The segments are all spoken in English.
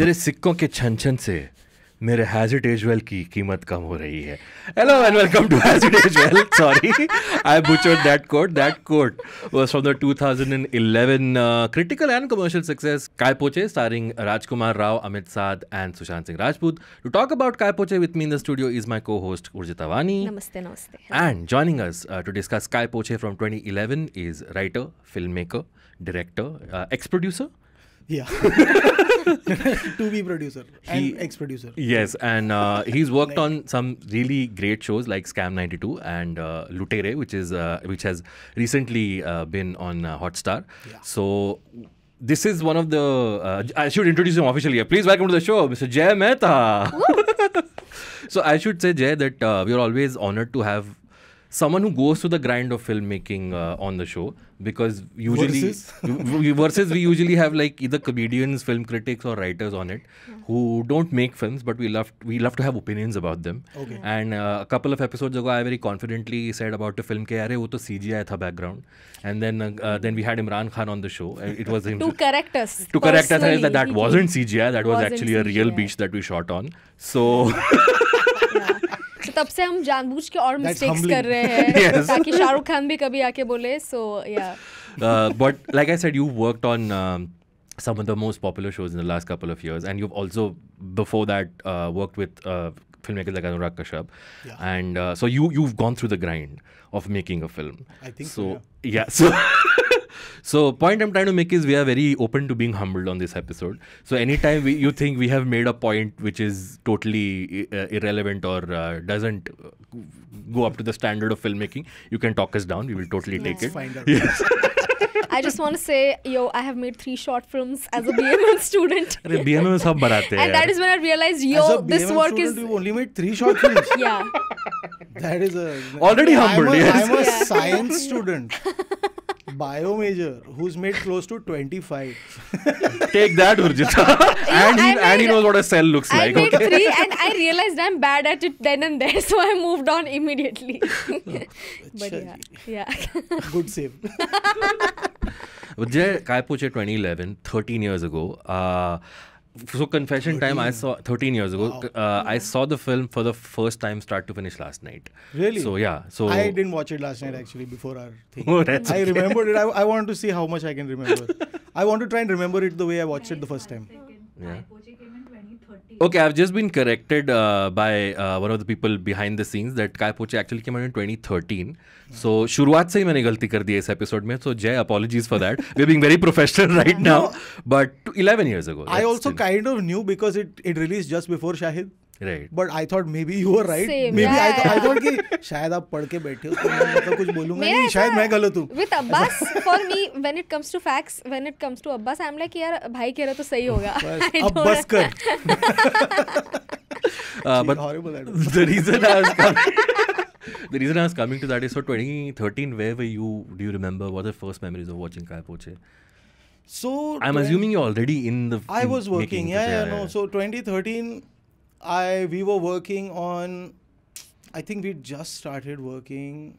तेरे सिक्कों के छन छन से मेरे हैजिट एजवेल की कीमत कम हो रही है hello and welcome to हैजिट as well sorry I butcher that coat that coat was from the 2011 critical and commercial success काय पोचे स्टारिंग राजकुमार राव अमित साध and Sushant Singh Rajput to talk about कायपोचे with me in the studio is my co-host Urjit Avani नमस्ते नमस्ते and joining us to discuss काय पोचे from 2011 is writer film maker director x producer Yeah. to be producer he, ex producer. Yes, and uh, he's worked like, on some really great shows like Scam 92 and uh, Lutere, which is uh, which has recently uh, been on uh, Hotstar. Yeah. So this is one of the. Uh, I should introduce him officially. Here. Please welcome to the show, Mr. Jay Mehta. so I should say, Jay, that we are always honored to have someone who goes through the grind of filmmaking uh, on the show because usually versus? we, versus we usually have like either comedians film critics or writers on it yeah. who don't make films but we love we love to have opinions about them okay. and uh, a couple of episodes ago i very confidently said about the film kare are wo to cgi tha background and then uh, uh, then we had imran khan on the show uh, it was him to correct us to correct us that that wasn't cgi that was, was actually CGI. a real beach that we shot on so yeah तो तब से हम जानबूझ के और mistakes कर रहे हैं yes. ताकि शाहरुख खान भी कभी आके बोले so yeah but like I said you worked on some of the most popular shows in the last couple of years and you've also before that uh, worked with uh, filmmakers like Anurag Kashyap yeah. and uh, so you you've gone through the grind of making a film I think so, so yeah. yeah so So, point I'm trying to make is we are very open to being humbled on this episode. So, anytime we, you think we have made a point which is totally uh, irrelevant or uh, doesn't go up to the standard of filmmaking, you can talk us down. We will totally take it. Yes. I just want to say, yo, I have made three short films as a BMM student. Arre, BMM sab And that is when I realized, yo, this work student, is. You only made three short films. yeah. That is a. Already humbled, I'm a, yes. I'm a science student. bio major who's made close to 25. Take that, Urjit. and, he, made, and he knows what a cell looks I like. I made okay? three and I realized I'm bad at it then and there, so I moved on immediately. but yeah, yeah. Good save. Vijay Kaipoche 2011, 13 years ago, uh, so confession 13. time i saw 13 years ago wow. uh, i saw the film for the first time start to finish last night really so yeah so i didn't watch it last night actually before our thing oh, that's i remembered it I, I wanted to see how much i can remember i want to try and remember it the way i watched it the first time yeah Okay, I've just been corrected uh, by uh, one of the people behind the scenes that Kai Poche actually came out in 2013. So, शुरुआत से ही मैंने गलती कर दी इस episode में. So, Jay, apologies for that. We're being very professional right now. But 11 years ago. I also kind of knew because it, it released just before Shahid. But I thought maybe you are right maybe I I thought कि शायद आप पढ़ के बैठे हो तो मैं मतलब कुछ बोलूंगा नहीं शायद मैं गलत हूं with Abbas for me when it comes to facts when it comes to Abbas I am like यार भाई कह रहा तो सही होगा अब्बास कर but horrible the reason I was the reason I was coming to that is so 2013, where were you? Do you remember? What are the first memories of watching Poche? So I'm assuming you're already in the. I was working, yeah, yeah, yeah, no. So 2013, I we were working on. I think we just started working.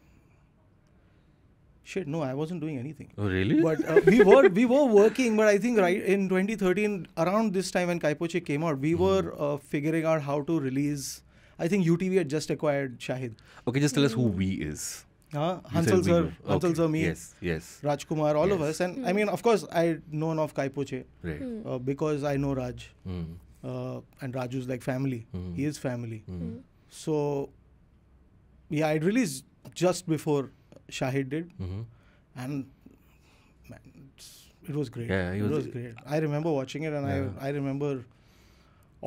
Shit, no, I wasn't doing anything. Oh, really? But uh, we were we were working, but I think right in 2013, around this time when Kaipoche came out, we mm. were uh, figuring out how to release. I think UTV had just acquired Shahid. Okay, just tell us who we is. Uh, Hansel sir, we Hansel okay. sir, me, yes, yes, Rajkumar, all yes. of us, and mm. I hmm. mean, of course, I known of Kaipoche, right? Hmm. Uh, because I know Raj. Mm. uh, and Raju is like family. Mm. hmm He is family. Mm. hmm So, yeah, I released just before Shahid did, mm-hmm. and man, it was great. Yeah, it was, it was great. I remember watching it, and yeah. I I remember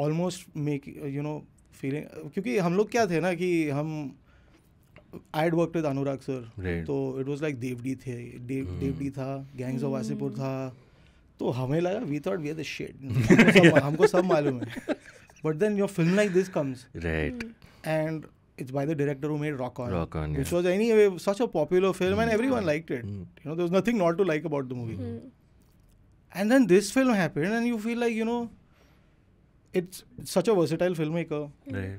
almost making you know feeling क्योंकि हम we क्या थे ना कि हम I had work with Anurag sir तो it was like DevD थे देवडी था गैंग्स ऑफ वासीपुर था तो हमें लगा we thought we are the shit हमको सब मालूम है but then your film like this comes right and it's by the director who made Rock On, Rock On which yeah. was anyway such a popular film mm. and everyone liked it. Mm. You know, there was nothing not to like about the movie. Mm. And then this film happened, and you feel like you know, it's, it's such a versatile filmmaker. Right.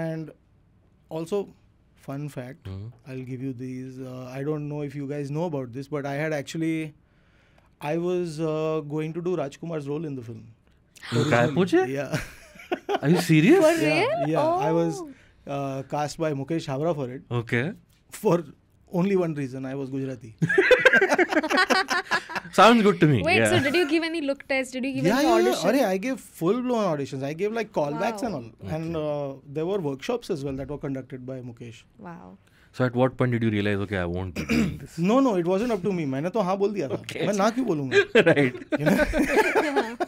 And also, fun fact, I'll give you these. Uh, I don't know if you guys know about this, but I had actually I was uh, going to do Rajkumar's role in the film. Originally. yeah. Are you serious? For yeah, real? Yeah. Oh. I was uh, cast by Mukesh Havra for it. Okay. For only one reason, I was Gujarati. Sounds good to me. Wait, yeah. so did you give any look test? Did you give yeah, any yeah, audition? Yeah, I gave full blown auditions. I gave like callbacks wow. and all. Okay. And uh, there were workshops as well that were conducted by Mukesh. Wow. So at what point did you realize okay I want this no no it wasn't up to me मैंने तो हाँ बोल दिया था okay. मैं ना क्यों बोलूंगा right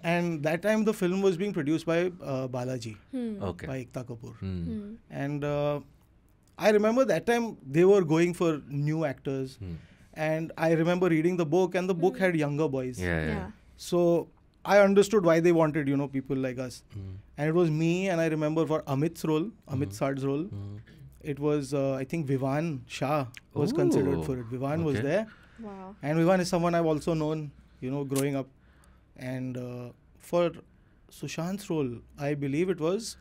and that time the film was being produced by uh, Balaji hmm. by Ekta Kapoor hmm. Hmm. and uh, I remember that time they were going for new actors and I remember reading the book and the book had younger boys yeah, yeah. so I understood why they wanted you know people like us and it was me and I remember for Amit's role Amit Sard's role it was uh, I think Vivan Shah was Ooh, considered for it. Vivan okay. was there. Wow. And Vivan is someone I've also known, you know, growing up. And uh, for Sushant's role, I believe it was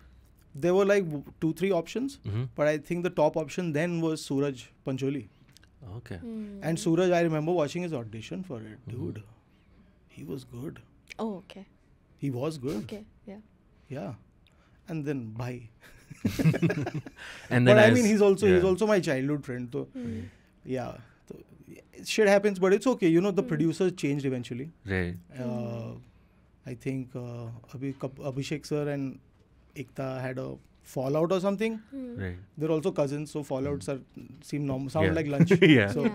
there were like two three options, mm -hmm. but I think the top option then was Suraj Pancholi. Okay. Mm. And Suraj, I remember watching his audition for it, mm -hmm. dude. He was good. Oh, okay. He was good. Okay. Yeah. Yeah. And then bye. and then but I, mean, he's also yeah. he's also my childhood friend. So mm. yeah, so, shit happens, but it's okay. You know, the mm. producers changed eventually. Right. Uh, I think uh, Abhishek sir and Ekta had a fallout or something. Mm. Right. They're also cousins, so fallouts hmm. are seem normal, sound yeah. like lunch. yeah. So.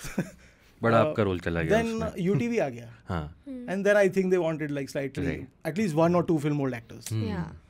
so बड़ा uh, आपका रोल चला गया then UTV uh, आ गया and then I think they wanted like slightly at least one और two film old actors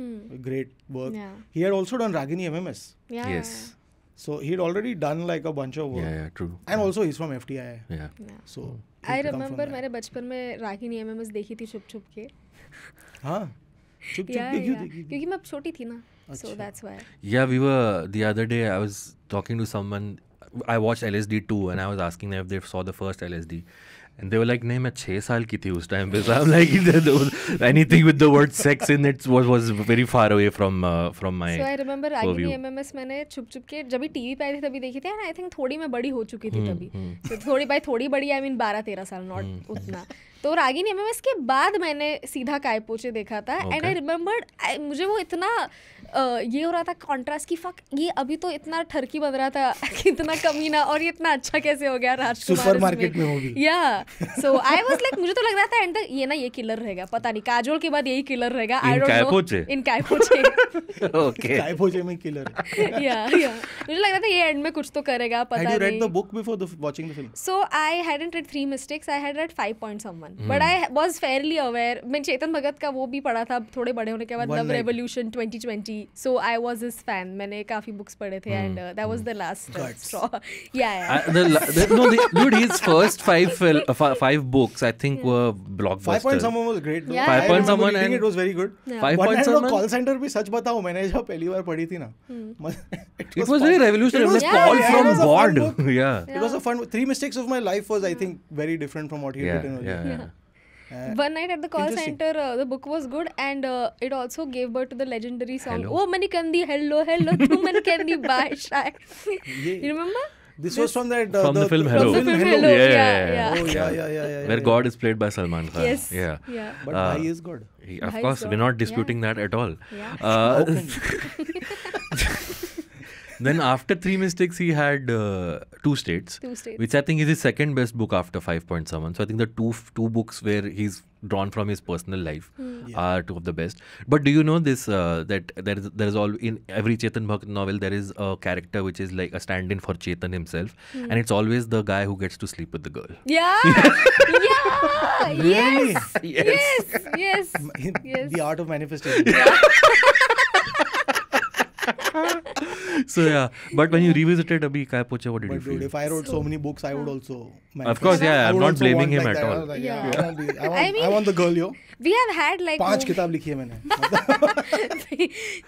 mm. great work. Yeah. He had also done Ragini MMS. Yeah. Yes. Yeah. So he'd already done like a bunch of work. Yeah, yeah true. And yeah. also he's from FTI. Yeah. yeah. So. yeah. I remember मैंने बचपन में Ragini MMS देखी थी छुप छुप के. हाँ. छुप छुप के क्यों देखी क्योंकि मैं छोटी थी ना. So that's why. Yeah, we were the other day. I was talking to someone. I watched LSD 2 and I was asking them if they saw the first LSD. Mm. And they were like, नहीं मैं छः साल की थी उस time पे so like anything with the word sex in it was was very far away from uh, from my so I remember आगे MMS मैंने छुप छुप के जब भी टीवी पे आई थी तभी देखी थी एंड आई थिंक थोड़ी मैं बड़ी हो चुकी थी हम्म, तभी तो थोड़ी बाई थोड़ी बड़ी आई मीन बारह तेरह साल नॉट हम्म। उतना तो रागिनी एम के बाद मैंने सीधा काय पोचे देखा था एंड आई रिमेम्बर्ड मुझे वो इतना ये हो रहा था कॉन्ट्रास्ट की फक ये अभी तो इतना ठरकी बन रहा था इतना कमीना और ये इतना अच्छा कैसे हो गया राजकुमार सुपर मार्केट में होगी या सो आई वाज लाइक मुझे तो लग रहा था एंड ये ना ये किलर रहेगा पता नहीं काजोल के बाद यही किलर रहेगा आई डोंट नो इन कायपोचे ओके कायपोचे में किलर या या मुझे लग रहा था ये एंड में कुछ तो करेगा पता नहीं read the book before the watching the film so I hadn't read three mistakes I had read 5 point someone. Hmm. But I was fairly aware. मैंने चेतन भगत का वो भी पढ़ा था थोड़े बड़े होने के बाद लव रेवोल्यूशन 2020 ही so I was his fan मैंने काफी बुक्स पढ़े थे and that was the last straw yeah yeah no dude his first five fil- uh, f- five books I think yeah. were blockbusters. Five point someone was great. Though. Yeah. Five point someone and it was very good. Yeah. Five point someone. Call centre भी सच बताऊं मैंने जब पहली बार पढ़ी थी ना. It was very revolutionary. It was called from God. Yeah. It was a fun. Three mistakes of my life was I think very different from what he had written. Yeah. Uh, One night at the call center, uh, the book was good, and uh, it also gave birth to the legendary song. Hello. Oh, Manikandi, hello, hello, tu Manikandi, bye, shy. you remember? This, this was from that uh, from the, the film Hello. From the film Hello. Yeah, yeah, yeah. Oh, yeah, yeah, yeah, yeah. Where God is played by Salman Khan. Yes. Yeah. yeah. But uh, Bhai is God. He, of Bhai course, God. we're not disputing yeah. that at all. Yeah. Uh, then after three mistakes, he had uh, two states, two states, which I think is his second best book after five point seven. So I think the two two books where he's drawn from his personal life mm. yeah. are two of the best. But do you know this uh, that there is there is all in every Chetan Bhagat novel there is a character which is like a stand-in for Chetan himself, mm. and it's always the guy who gets to sleep with the girl. Yeah, yeah, yes. yes, yes, yes, yes. The art of manifestation. Yeah. so yeah, but when you revisit it, Abhi, Kai Pocha, what did but you dude, feel? If I wrote so, so many books, I would also. Of course, yeah, I'm not blaming him like at that. all. I like, yeah, yeah. want I, want, I, mean, I want the girl, yo. We have had like. पांच किताब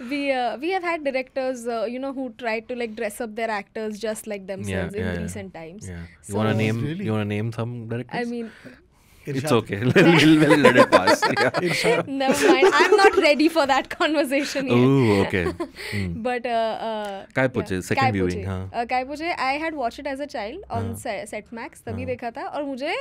we uh, we have had directors, uh, you know, who try to like dress up their actors just like themselves yeah, yeah, in recent times. Yeah. So, you wanna name? Really? You wanna name some directors? I mean, It's okay. we'll, we'll let it pass. Yeah. Never mind. I'm not ready for that conversation yet. Oh, okay. Hmm. but uh, uh, yeah. second Kaipuche. viewing. Poche. हाँ. Uh, Kai I had watched it as a child on uh. set, set Max. तभी हाँ. देखा था और मुझे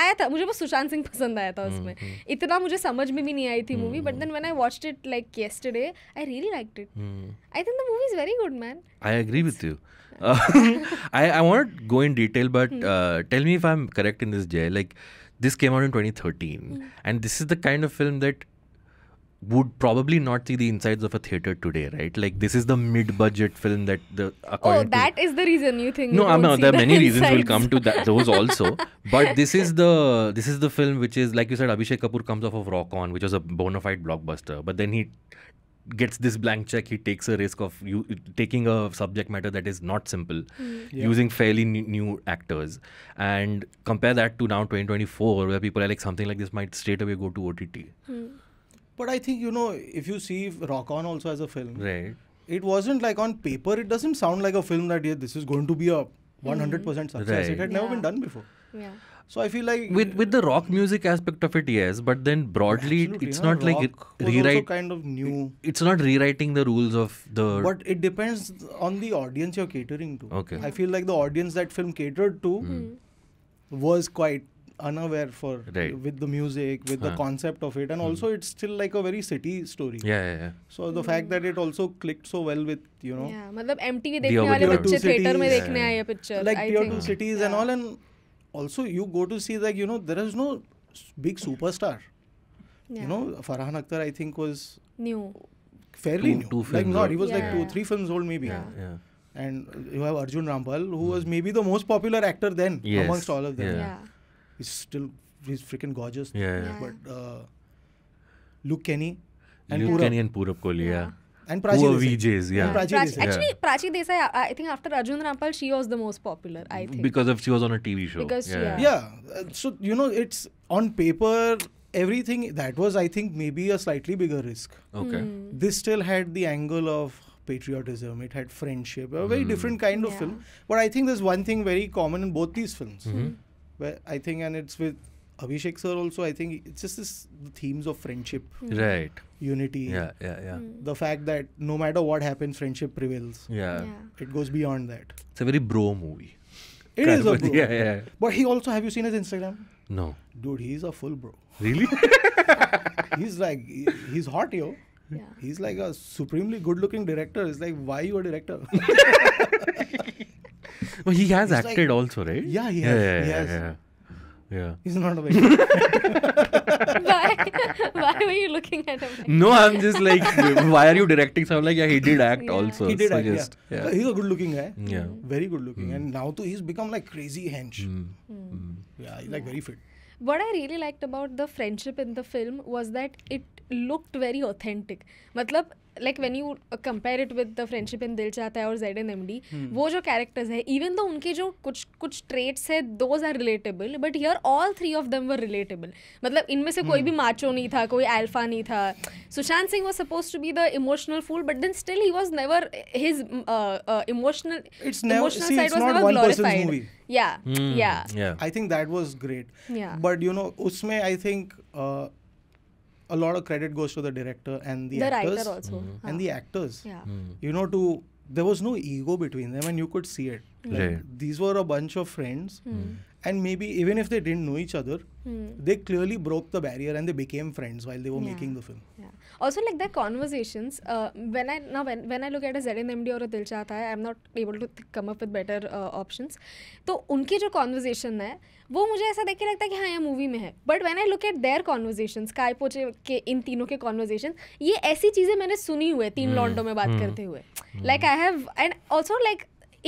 आया था मुझे वो सुशांत सिंह पसंद आया था उसमें इतना मुझे समझ में भी नहीं आई थी movie but then when I watched it like yesterday I really liked it I think the movie is very good man I agree with you I I want go in detail but tell me if I am correct in this जय like this came out in 2013 mm. and this is the kind of film that would probably not see the insides of a theater today, right? Like this is the mid-budget film that the. Oh, that to, is the reason you think. No, i mean There are many insides. reasons. We'll come to that, those also. but this is the this is the film which is like you said, Abhishek Kapoor comes off of Rock On, which was a bona fide blockbuster, but then he gets this blank check, he takes a risk of you taking a subject matter that is not simple, mm. using fairly new, new actors, and compare that to now 2024, where people are like something like this might straight away go to OTT. Mm. But I think you know if you see Rock On also as a film, right? It wasn't like on paper. It doesn't sound like a film that yeah, this is going to be a 100% success. Right. It had yeah. never been done before. Yeah. So I feel like with with the rock music aspect of it, yes, but then broadly, it's yeah, not like rewrite. kind of new. It's not rewriting the rules of the. But it depends on the audience you're catering to. Okay. I feel like the audience that film catered to mm. was quite unaware for right. with the music with huh. the concept of it and hmm. also it's still like a very city story yeah yeah, yeah. so the mm. fact that it also clicked so well with you know yeah matlab mtv dekhne theater mein dekhne aaye picture like tier 2 cities and all and also you go to see like you know there is no big superstar. Yeah. You know Farhan Akhtar I think was new, fairly two, new. Two like not he was yeah. like two three films old maybe. Yeah. yeah. And you have Arjun Rampal who was hmm. maybe the most popular actor then yes. amongst all of them. Yeah. He's still he's freaking gorgeous. Yeah. But uh, Luke Kenny and Luke Kenny and Purab Kohli. yeah and Prachi who are VJs. Yeah. Prachi Prachi, actually, Prachi Desai, uh, I think after Arjun Rampal, she was the most popular. I think because of she was on a TV show. Because yeah. yeah. yeah. Uh, so you know, it's on paper everything that was, I think, maybe a slightly bigger risk. Okay. Mm. This still had the angle of patriotism. It had friendship. A very mm. different kind of film. But I think there's one thing very common in both these films. Mm-hmm. Hmm. Where I think, and it's with Abhishek sir also, I think it's just this the themes of friendship, hmm. right? Unity, yeah, yeah, yeah. Mm. The fact that no matter what happens, friendship prevails. Yeah. yeah. it goes beyond that. It's a very bro movie. It kind is a bro. Yeah, yeah. But he also, have you seen his Instagram? No. Dude, he's a full bro. Really? he's like, he's hot, yo. Yeah. He's like a supremely good-looking director. It's like, why you a director? well, he has he's acted like, also, right? Yeah, he has. Yeah, yeah, yeah, he has. Yeah. He's not a why? Why were you looking at him? no, I'm just like, why are you directing? So I'm like, yeah, he did act yeah. also. He did so act. Just, yeah. yeah. He's a good-looking guy. Yeah. Very good-looking, mm. and now too he's become like crazy hench. Mm. Mm. Yeah, he's like very fit. What I really liked about the friendship in the film was that it looked very authentic. मतलब like when you compare it with the friendship in Dil Chahta है और Z N M D वो जो characters है even though उनके जो कुछ कुछ ट्रेट्स है those are relatable but you are all three of them were relatable मतलब इनमें से कोई hmm. भी माचो नहीं था कोई एल्फा नहीं था Sushant Singh was suppose to be the emotional fool but then still he was never his emotional emotional side was never glorified yeah yeah I think that was great but you know उसमें I think a lot of credit goes to the director and the, the actors also, mm -hmm. and the actors yeah. Mm -hmm. you know to there was no ego between them and you could see it right. these were a bunch of friends mm -hmm. and maybe even if they didn't know each other hmm. they clearly broke the barrier and they became friends while they were yeah. making the film yeah. also like their conversations uh, when i now when, when i look at a znmd or a dil chahta hai i'm not able to come up with better uh, options तो उनकी जो conversation है वो मुझे ऐसा देख के लगता है कि हाँ ये मूवी में है but when I look at there conversation काय पोचे के इन तीनों के कॉन्वर्जेशन ये ऐसी चीज़ें मैंने सुनी हुए तीन लॉन्डो में बात करते हुए like I have and also like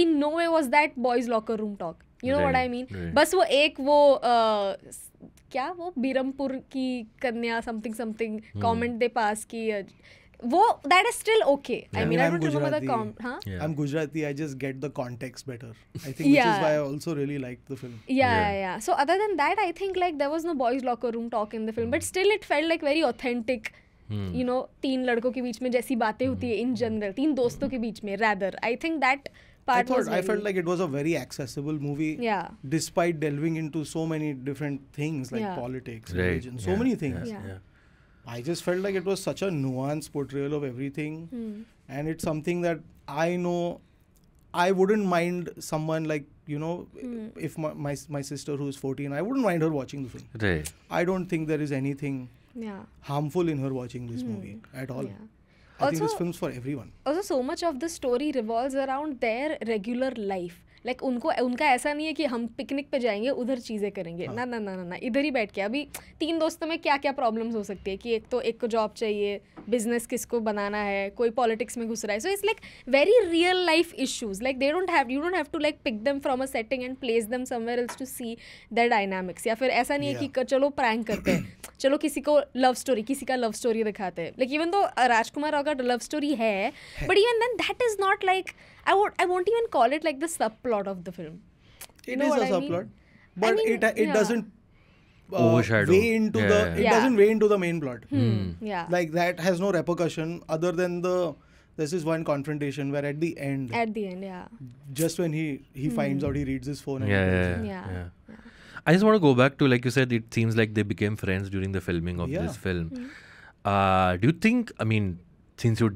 in no way was that boys locker room talk you know what I mean बस वो एक वो आ, क्या वो बीरमपुर की कन्या something something comment they pass की वो that is still okay I mean I don't remember the com हां I am Gujarati I just get the context better I think which is why I also really like the film yeah yeah so other than that I think like there was no boys locker room talk in the film but still it felt like very authentic you know तीन लड़कों के बीच में जैसी बातें होती है in general तीन दोस्तों के बीच में rather I think that part I thought I felt like it was a very accessible movie. Yeah. Despite delving into so many different things like yeah. politics, right. religion, so yeah. many things. Yeah. yeah. I just felt like it was such a nuanced portrayal of everything, mm. and it's something that I know. I wouldn't mind someone like you know, mm. if my, my my sister who is fourteen, I wouldn't mind her watching the film. Right. I don't think there is anything harmful in her watching this mm. movie at all. I also, think this film's for everyone. Also, so much of the story revolves around their regular life. Like like, उनको उनका ऐसा नहीं है कि हम picnic पे जाएंगे उधर चीज़ें करेंगे हाँ. ना ना ना ना ना इधर ही बैठ के अभी तीन दोस्तों में क्या क्या प्रॉब्लम्स हो सकती है कि एक तो एक को जॉब चाहिए बिजनेस किसको बनाना है कोई पॉलिटिक्स में घुस रहा है so it's like very real life issues like they don't have you don't have to like pick them from a setting and place them somewhere else to see the dynamics या फिर ऐसा नहीं है कि चलो प्रैंक करते हैं चलो किसी को लव स्टोरी किसी का लव स्टोरी दिखाते हैं लाइक इवन तो राजकुमार राव का लव स्टोरी है but even then that is not like I would I won't even call it like the sub plot of the film it is a sub plot but it it doesn't Overshadow. way into yeah. the. It doesn't way into the main plot. Hmm. hmm. Yeah. Like that has no repercussion other than the this is one confrontation where at the end at the end yeah just when he he mm. finds out he reads his phone yeah yeah, yeah, yeah, yeah, i just want to go back to like you said it seems like they became friends during the filming of this film mm. uh, do you think i mean since you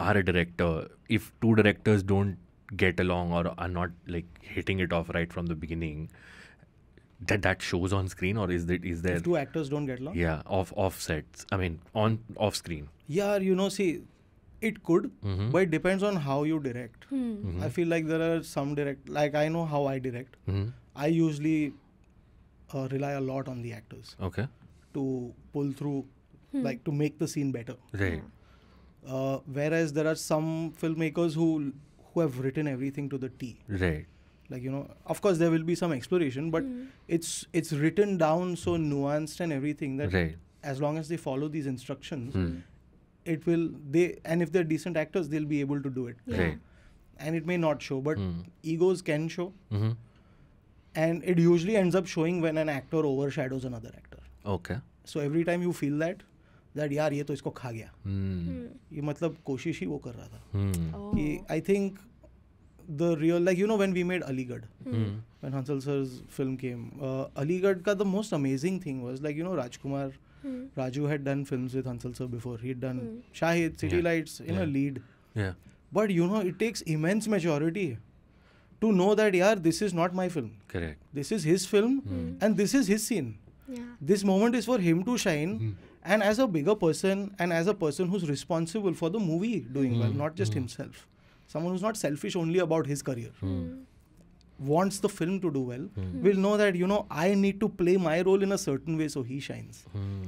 are a director if two directors don't get along or are not like hitting it off right from the beginning that that shows on screen or is that is there if two actors don't get along yeah off offsets i mean on off screen yeah you know see it could mm-hmm. but it depends on how you direct hmm. mm-hmm. i feel like there are some direct like i know how i direct mm-hmm. i usually uh, rely a lot on the actors okay to pull through hmm. like to make the scene better right uh, whereas there are some filmmakers who who have written everything to the t right like you know of course there will be some exploration but mm. it's it's written down so nuanced and everything that right. as long as they follow these instructions mm. it will they and if they're decent actors they'll be able to do it yeah. right. and it may not show but mm. egos can show -hmm. and it usually ends up showing when an actor overshadows another actor okay so every time you feel that that यार ये तो इसको खा गया ये मतलब कोशिश ही वो कर रहा था कि I think the real like you know when we made Aligarh mm. when Hansal sir's film came uh, Aligarh ka the most amazing thing was like you know Rajkumar mm. Raju had done films with Hansal sir before he'd done mm. Shahid City yeah. Lights in yeah. a lead yeah but you know it takes immense maturity to know that yeah this is not my film correct this is his film mm. and this is his scene yeah. this moment is for him to shine mm. and as a bigger person and as a person who's responsible for the movie doing mm. well not just hmm. himself someone who's not selfish only about his career hmm. Hmm. wants the film to do well hmm. will know that you know i need to play my role in a certain way so he shines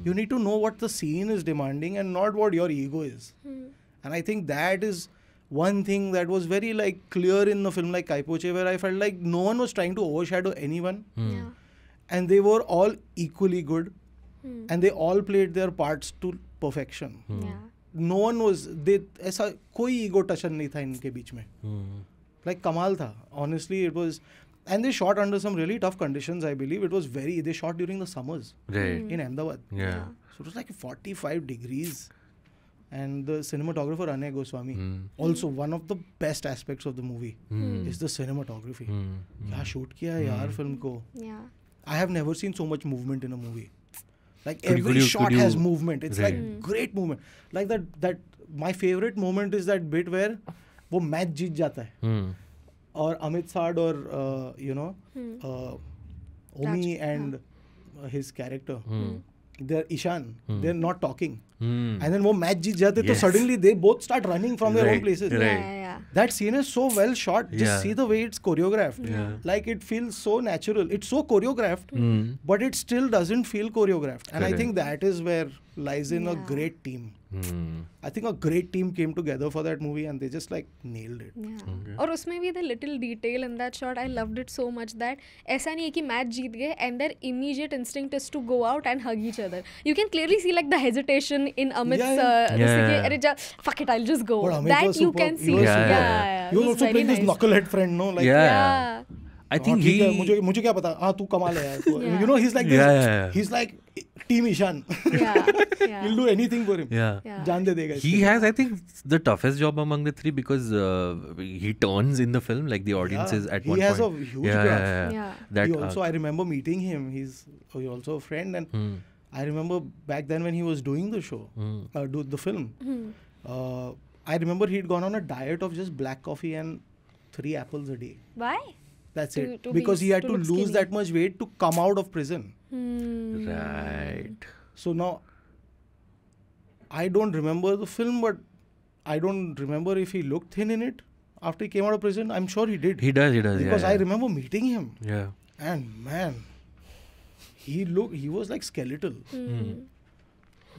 you need to know what the scene is demanding and not what your ego is and i think that is one thing that was very like clear in a film like kaipoche where i felt like no one was trying to overshadow anyone yeah. and they were all equally good and they all played their parts to perfection yeah no one was दे ऐसा कोई ego टशन नहीं था इनके बीच में like हम्म। hmm. like, कमाल था honestly it was and they shot under some really tough condition I believe it was very they shot during the summers in Ahmedabad like forty five degrees and the cinematographer Anay Goswami. Mm. Also, one of the best aspects of the movie mm. is the cinematography. Mm. क्या shoot hmm. किया है यार hmm. Film को I have never seen so much movement in a movie Like could every you, shot has movement. It's right. like hmm. great movement. Like that that my favorite moment is that bit where वो match जीत जाता है or hmm. Amit Sadh और you know Omi and his character they're Ishan. Hmm. They're not talking. Hmm. And then वो match जीत जाते तो suddenly they both start running from their own places. Yeah, That scene is so well shot. Just see the way it's choreographed. Like it feels so natural. It's so choreographed, hmm. but it still doesn't feel choreographed. And I think that is where lies in yeah. a great team. Hmm. I think a great team came together for that movie and they just like nailed it. Yeah. Okay. और उसमें the little detail in that shot I loved it so much that ऐसा नहीं है कि match जीत गए and their immediate instinct is to go out and hug each other. You can clearly see like the hesitation in Amit's yeah, yeah. Uh, yeah. अरे जा fuck it I'll just go. That you super, can see. Yeah. yeah. yeah. also playing nice. knucklehead friend no like yeah. yeah. I think he मुझे मुझे क्या पता हां तू कमाल है यार you know he is like he is like team Ishaan yeah will do anything for him या जान दे देगा he has I think the toughest job among the three because he turns in the film like the audience is at one point he has a huge graph that also I remember meeting him he is he also a friend and I remember back then when he was doing the show do the film I remember he had gone on a diet of just black coffee and three apples a day why That's to, it. To because be, he had to, to lose skinny. that much weight to come out of prison. Hmm. Right. So now, I don't remember the film, but I don't remember if he looked thin in it after he came out of prison. I'm sure he did. He does. He does. Because yeah, yeah. I remember meeting him. Yeah. And man, he looked. He was like skeletal. Hmm.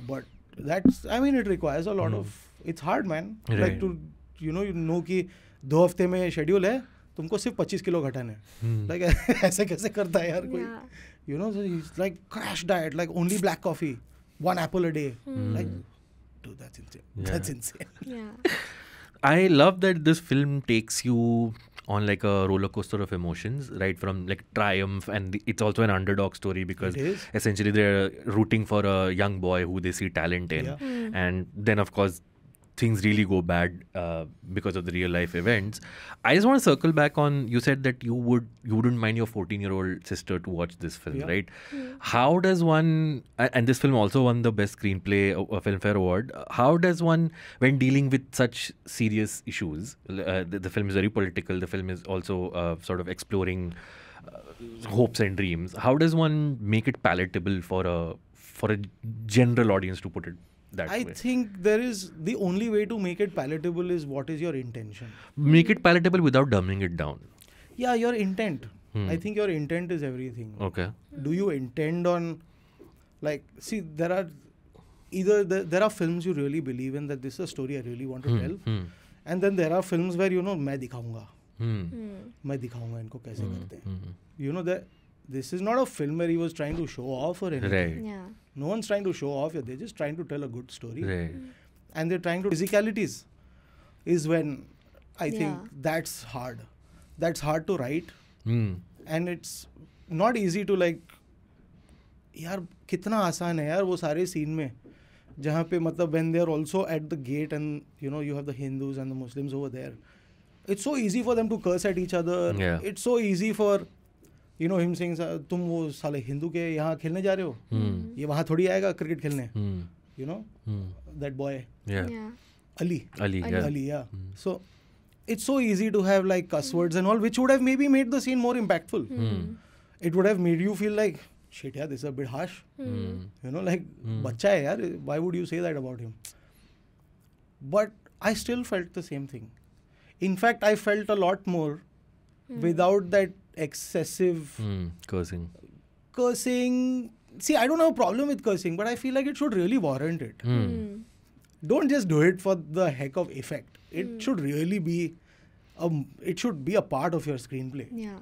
But that's. I mean, it requires a lot hmm. of. It's hard, man. Right. Like to, you know, you know कि दो हफ्ते schedule schedule तुमको सिर्फ पच्चीस kilo घटाना है like ऐसे कैसे करता है यार कोई you know like crash diet like only black coffee one apple a day like dude that's insane yeah. that's insane yeah i love that this film takes you on like a roller coaster of emotions right from like triumph and the, it's also an underdog story because essentially they're rooting for a young boy who they see talent in yeah. mm. and then of course things really go bad uh, because of the real life events. I just want to circle back on you said that you would you wouldn't mind your 14 year old sister to watch this film, yeah. right? Yeah. Hmm. How does one and this film also won the best screenplay a uh, uh, Filmfare award. How does one when dealing with such serious issues? Uh, the, the, film is very political. The film is also uh, sort of exploring uh, hopes and dreams. How does one make it palatable for a for a general audience to put it that I way. think there is the only way to make it palatable is what is your intention. Make it palatable without dumbing it down. Yeah, your intent. Hmm. I think your intent is everything. Okay. Do you intend on, like, see, there are either the, there are films you really believe in that this is a story I really want to hmm. tell, hmm. and then there are films where you know मैं दिखाऊंगा मैं दिखाऊंगा इनको कैसे करते हैं. You know that this is not a film where he was trying to show off or anything. Right. Yeah. No one's trying to show off. They're just trying to tell a good story. Right. Mm. And they're trying to physicalities is when I yeah. think that's hard. That's hard to write. Mm. And it's not easy to like यार कितना आसान है यार वो सारे scene में जहाँ पे मतलब when they are also at the gate and you know you have the Hindus and the Muslims over there it's so easy for them to curse at each other it's so easy for you know him Singh तुम वो साले हिंदू के यहाँ खेलने जा रहे हो हम्म। ये वहां थोड़ी आएगा क्रिकेट खेलने you know that boy Ali Ali Ali yeah so it's so easy to have like cusswords and all which would have may maybe made the scene more impactful it would have made you feel like shit यार this a harsh you know like बच्चा है यार why would you say that about him but I still felt the same thing in fact I felt a lot more without that excessive mm, cursing. Cursing. See, I don't have a problem with cursing, but I feel like it should really warrant it. Mm. Don't just do it for the heck of effect. It hmm. should really be, a, um, it should be a part of your screenplay. Yeah.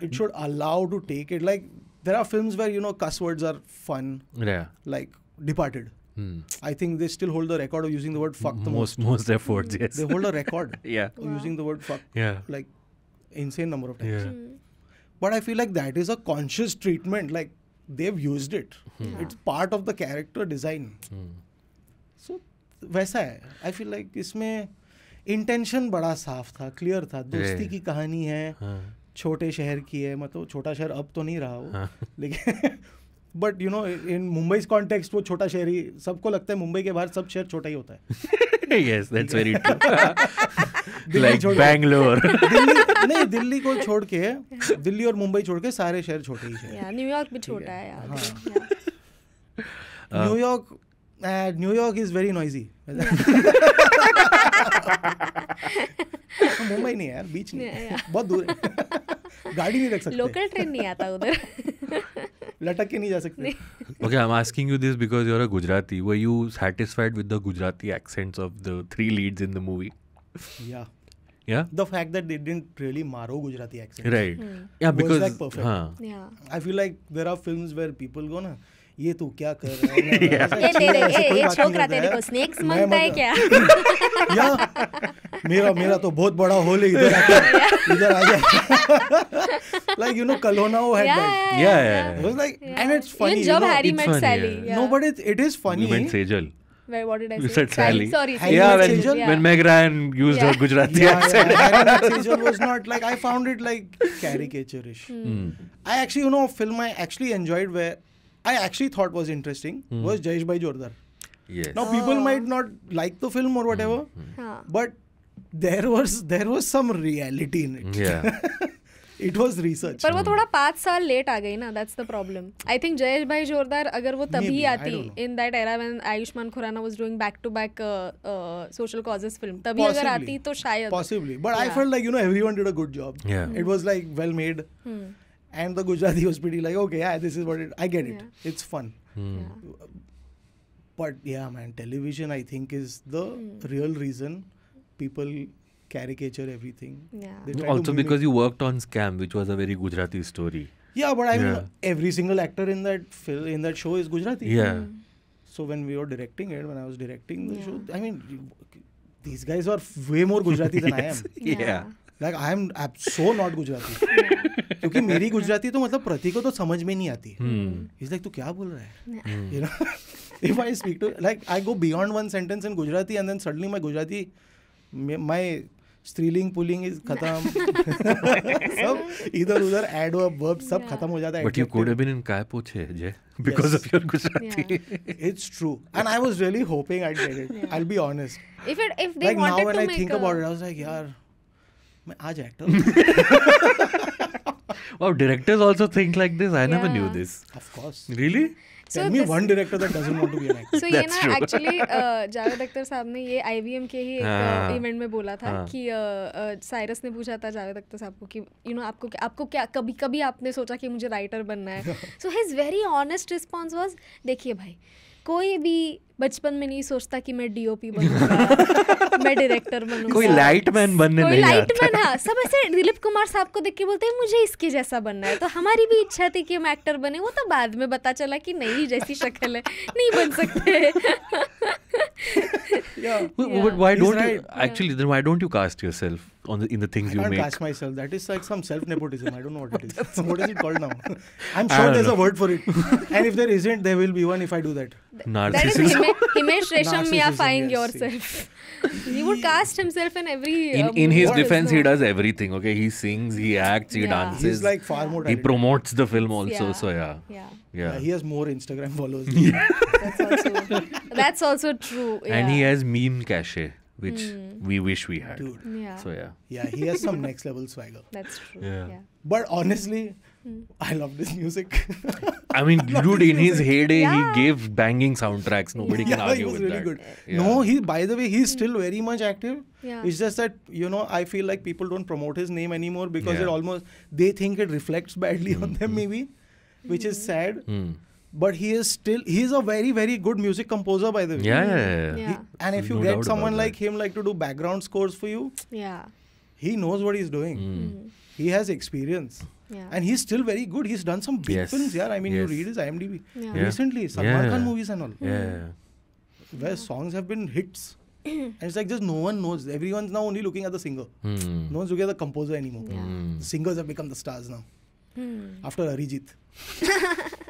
It should allow to take it. Like there are films where you know cuss words are fun. Yeah. Like Departed. Hmm. I think they still hold the record of using the word fuck the most. Most, most efforts, hmm. yes. They hold a record. yeah. Using the word fuck. Yeah. Like insane number of times. Yeah. Mm. But I feel like that is a conscious treatment. Like they've used it. Yeah. It's part of the character design. So वैसा है I feel like इसमें intention बड़ा साफ था clear था दोस्ती की कहानी है छोटे शहर की है मतलब छोटा शहर अब तो नहीं रहा वो लेकिन but you know in Mumbai context वो छोटा शहर ही सबको लगता है मुंबई के बाहर सब शहर छोटा ही होता है यस दैट्स वेरी बैंगलोर नहीं दिल्ली को छोड़ के दिल्ली और मुंबई छोड़ के सारे शहर छोटे ही हैं न्यूयॉर्क भी छोटा है यार New York and New York is very noisy. Mumbai नहीं यार बीच नहीं बहुत दूर है गाड़ी नहीं रख सकते लोकल ट्रेन नहीं आता उधर लटक के नहीं जा सकते okay I am asking you this because you are a Gujarati were you satisfied with the Gujarati accents of the three leads in the movie yeah yeah the fact that they didn't really maro gujarati accent right mm. yeah because like perfect huh. yeah i feel like there are films where people go na ये तू क्या कर रहा है snacks मांगता है क्या या मेरा मेरा तो बहुत बड़ा होल है इधर आके इधर आ जाए like you know Kalonao had yeah, that. Yeah, yeah, yeah. It was like, yeah. and it's funny. Even Job you know, Harry met funny, Sally. Yeah. No, but it it is funny. You meant Sejal. Where, what did I say? You said Sally. Sally. Sorry, Sally. Yeah, when, Sejal. yeah, when Meg Ryan used yeah. her Gujarati yeah, accent. Yeah, Harry met Sejal was not like I found it like caricaturish. Hmm. I actually, you know, a film I actually enjoyed where I actually thought was interesting mm. was Jayesh Bhai Jordar. Yes. Now oh. people might not like the film or whatever, mm. but there was there was some reality in it. Yeah. It was research पर वो थोड़ा पाँच साल late आ गई ना that's the problem I think Jayeshbhai Jordaar अगर वो तभी आती in that era when Ayushmann Khurrana was doing back to back social causes film तभी अगर आती तो शायद possibly but I felt like you know everyone did a good job it was like well made and the Gujarati was pretty like, okay, yeah, this is what it. I get it. Yeah. It's fun. Mm. Yeah. But yeah, man, television I think is the mm. real reason people caricature everything. Yeah. Also because you worked on Scam, which was a very Gujarati story. Yeah, but I mean, yeah. every single actor in that film in that show is Gujarati. Yeah. Mm. So when we were directing it, when I was directing the show, I mean, these guys are way more Gujarati than I am. yeah. Like I am so not Gujarati क्योंकि मेरी गुजराती तो मतलब प्रति को तो समझ में नहीं आती इज लाइक hmm. तू क्या बोल रहा है you know if I speak to like I go beyond one sentence in Gujarati and then suddenly my Gujarati my स्त्रीलिंग पुलिंग इज खत्म सब इधर उधर एड वर्ब सब खत्म हो जाता है but you could have been in काय पूछे because of your Gujarati it's true and I was really hoping I get it I will be honest if it if they wanted to make like now when I think about it I was like यार मैं आ actor wow directors also think like this I never knew this of course really tell me one director that doesn't want to be actor so ये ना actually uh, Javed Akhtar साहब ने ये IVM के ही एक event uh, हाँ। में बोला था हाँ। कि साइरस uh, ने पूछा था जावेद अख्तर साहब को कि यू नो आपको आपको क्या कभी कभी आपने सोचा कि मुझे राइटर बनना है so his very honest response was देखिए भाई कोई भी बचपन में नहीं सोचता कि मैं डीओपी बनूंगा मैं डायरेक्टर बनूंगा कोई लाइटमैन बनने कोई नहीं लाइट मैन हाँ सब ऐसे दिलीप कुमार साहब को देख के बोलते हैं मुझे इसके जैसा बनना है तो हमारी भी इच्छा थी कि हम एक्टर बने वो तो बाद में पता चला कि नहीं जैसी शक्ल है नहीं बन सकते yeah. Yeah. But why He's don't right. yeah. on the, in the things I you can't make. Ask myself. That is like some self nepotism. I don't know what it is. what is it called now? I'm sure there's know. a word for it. and if there isn't, there will be one if I do that. Narcissism. That is Hime- Himesh Reshamya. Find yes, yourself. he would cast himself in every. In, um, in his defense, he does everything. Okay, he sings, he acts, he yeah. dances. He's like far more. Talented. He promotes the film also. Yeah. So yeah. yeah. Yeah. He has more Instagram followers. Yeah. That's also that's also true. And he has meme cachet which mm. we wish we had. Dude. Yeah. So yeah. Yeah, he has some next level swagger. That's true. Yeah. yeah. But honestly, mm. I love this music. I mean, I dude, in his heyday, yeah. he gave banging soundtracks. Nobody yeah. can argue with really that. Good. No, he. By the way, he's hmm. still very much active. Yeah. It's just that you know, I feel like people don't promote his name anymore because it almost they think it reflects badly mm on hmm, them, hmm. maybe, which is sad but he is still he is a very very good music composer by the way. Yeah. yeah, yeah. He, and if you no get someone like him like to do background scores for you, yeah, he knows what he's doing. Mm. Mm. He has experience. Yeah. And he's still very good. He's done some big yes. films, yeah. I mean, yes. you read his IMDb yeah. Yeah. recently, Salman Khan movies and all. Yeah. Where songs have been hits. and it's like just no one knows. Everyone's now only looking at the singer. Mm. No one's looking at the composer anymore. Hmm. The singers have become the stars now. Hmm. After Arijit.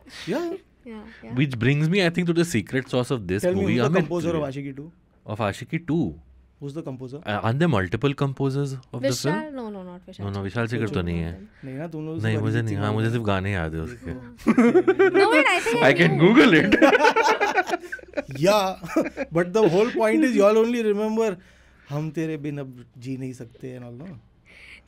yeah. yeah, which brings me I think to the secret sauce of this Tell movie. Me who's the composer of Ashiki 2? Of Ashiki 2. Who's the composer? Uh, are there multiple composers of Vishal? the film? No, no, not Vishal. No, no, Vishal Sekar तो नहीं है. नहीं ना तुम लोग नहीं मुझे नहीं हाँ मुझे सिर्फ गाने याद है उसके. No wait, I think I can Google it. yeah, but the whole point is you all only remember हम तेरे बिन अब जी नहीं सकते and all no.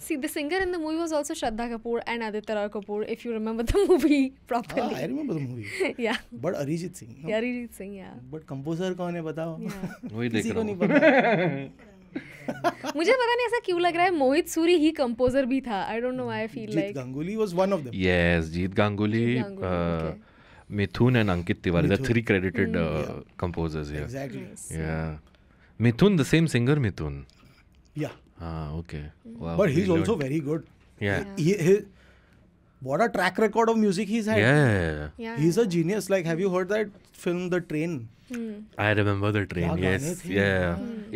See, the singer in the movie was also Shraddha Kapoor and Aditya Roy Kapoor, if you remember the movie properly. Ah, I remember the movie. yeah. But Arijit Singh. No? Yeah, Arijit Singh, yeah. But composer कौन है बताओ? Yeah. वही देख रहा हूँ. मुझे पता नहीं ऐसा क्यों लग रहा है मोहित सूरी ही कंपोजर भी था I don't know I feel like Jeet Ganguly was one of them yes Jeet Ganguly Mithoon and Ankit Tiwari the three credited composers here exactly yeah Mithoon the same singer Mithoon yeah Ah, okay. Mm. Wow. But he's also very good. Yeah. He, he, what a track record of music he's had. Yeah. yeah. He's a genius. Like, have you heard that film, The Train? I remember the Train yes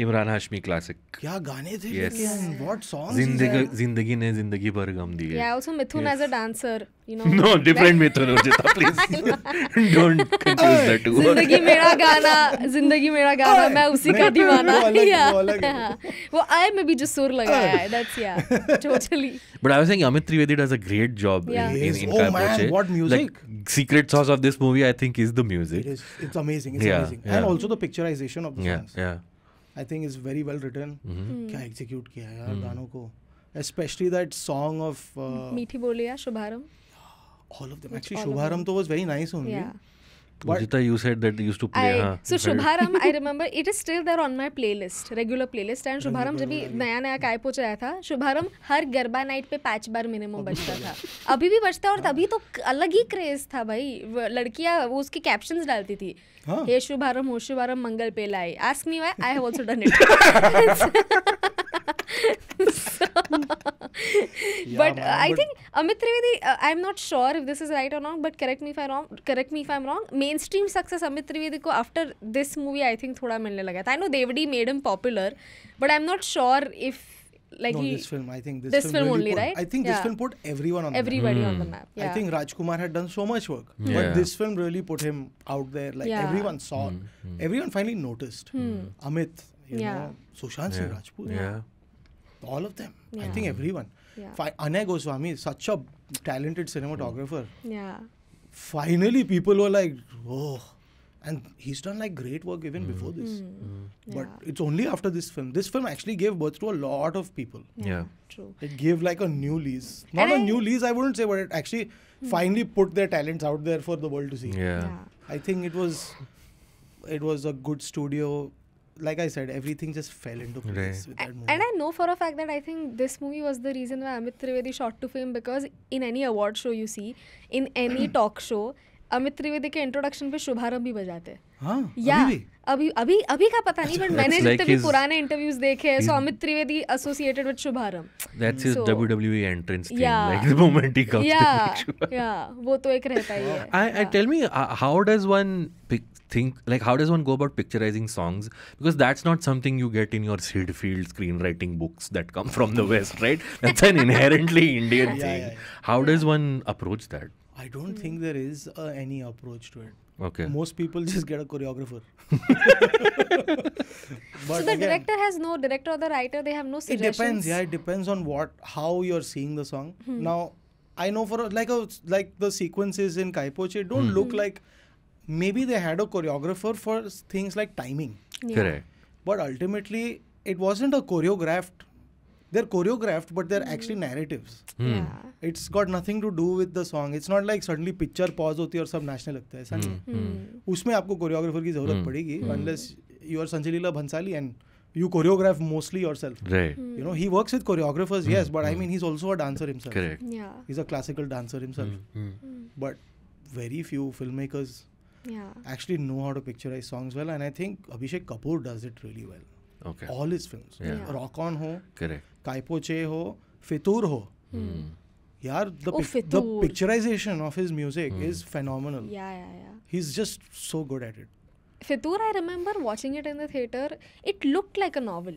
Imran Hashmi classic क्या गाने थे yes what song जिंदगी जिंदगी ने जिंदगी भर गम दी है yeah also Mithun as a dancer you know no different Mithun Arijit please don't confuse the two जिंदगी मेरा गाना जिंदगी मेरा गाना मैं उसी का दीवाना या वो आई में भी जो सुर लगाया है that's yeah totally but I was saying Amit Trivedi does a great job in in Kai Po Che like secret sauce of this movie I think is the music it's amazing it's amazing amazing. Yeah. And also the picturization of the yeah, songs. Yeah. I think is very well written. Mm-hmm. क्या execute kiya yaar mm gaano ko. Especially that song of. Uh, Meethi Boliya, Shubharam. All of them. Which Actually, Shubharam to was very nice only. Yeah. What? you said that you used to play. I, हाँ, so Shubharam, I remember it is still there on my playlist, regular playlist. And Shubharam जब भी नया नया कायपोच आया था, Shubharam हर garba night पे पांच बार minimum बजता था. अभी भी बजता और तभी तो अलग ही क्रेज था भाई. लड़कियां वो उसकी कैप्शंस डालती थी. हे शुभारम हो शुभारम मंगल पे लाई. Ask me why I have also done it. But I think Amit Trivedi I am not sure if this is right और right but correct me correct wrong correct me wrong. Correct me if I'm wrong. Mainstream success को after this movie I think थोड़ा मिलने लगा था. I know DevD made em popular but I am not sure if like no, he, this film I think this, this film, film really only put, right I think yeah. this film put everyone on everybody the map. on the map yeah. I think Rajkumar had done so much work yeah. but this film really put him out there like yeah. everyone saw mm, mm. everyone finally noticed mm. Amit you yeah. know Sushant yeah. Singh Rajput yeah. yeah all of them yeah. I think everyone mm. Yeah. Anay Goswami is such a talented cinematographer. Hmm. Yeah. Finally, people were like, oh. And he's done like great work even mm. before this. Mm. Mm. But yeah. it's only after this film. This film actually gave birth to a lot of people. Yeah. yeah. True. It gave like a new lease. Not and new lease, I wouldn't say, but it actually hmm. finally put their talents out there for the world to see. yeah. I think it was it was a good studio like I said, everything just fell into place right. And I know for a fact that I think this movie was the reason why Amit Trivedi shot to fame because in any award show you see, in any talk show, Amit Trivedi introduction introduction पे Shubhaarambh Yeah. बजाते हैं या अभी अभी अभी का पता नहीं बट मैंने जितने भी पुराने इंटरव्यूज देखे हैं so Amit Trivedi associated with Shubhaarambh that's his WWE entrance thing like the moment he comes yeah yeah वो तो एक रहता ही है I tell me how does one pick think like how does one go about picturizing songs because that's not something you get in your Sid Field screenwriting books that come from the west right that's an inherently indian yeah, thing yeah, yeah. how does one approach that i don't think there is uh, any approach to it okay most people just get a choreographer so the again, director has no director or the writer they have no suggestions it depends yeah it depends on what how you're seeing the song hmm. now i know for like a like the sequences in kaipoche don't hmm. look like maybe they had a choreographer for things like timing. Yeah. Correct. But ultimately, it wasn't a choreographed. They're choreographed, but they're mm. actually narratives. Mm. Yeah. It's got nothing to do with the song. It's not like suddenly picture pause होती or और national Usme लगता choreographer ki zarurat hmm. padegi hmm. unless you are Sanjay Leela Bhansali and you choreograph mostly yourself. Right. Mm. You know, he works with choreographers, mm. yes, but mm. I hmm. mean, he's also a dancer himself. Correct. Yeah. He's a classical dancer himself. But very few filmmakers yeah. actually know how to picturize songs well. And I think Abhishek Kapoor does it really well. Okay. All his films. Yeah. yeah. Rock On ho. Correct. Kaipo Che ho. Fitur ho. Hmm. Yaar, the, oh, pic- the picturization of his music hmm. is phenomenal. Yeah, yeah, yeah. He's just so good at it. Fitur, I remember watching it in the theater. It looked like a novel.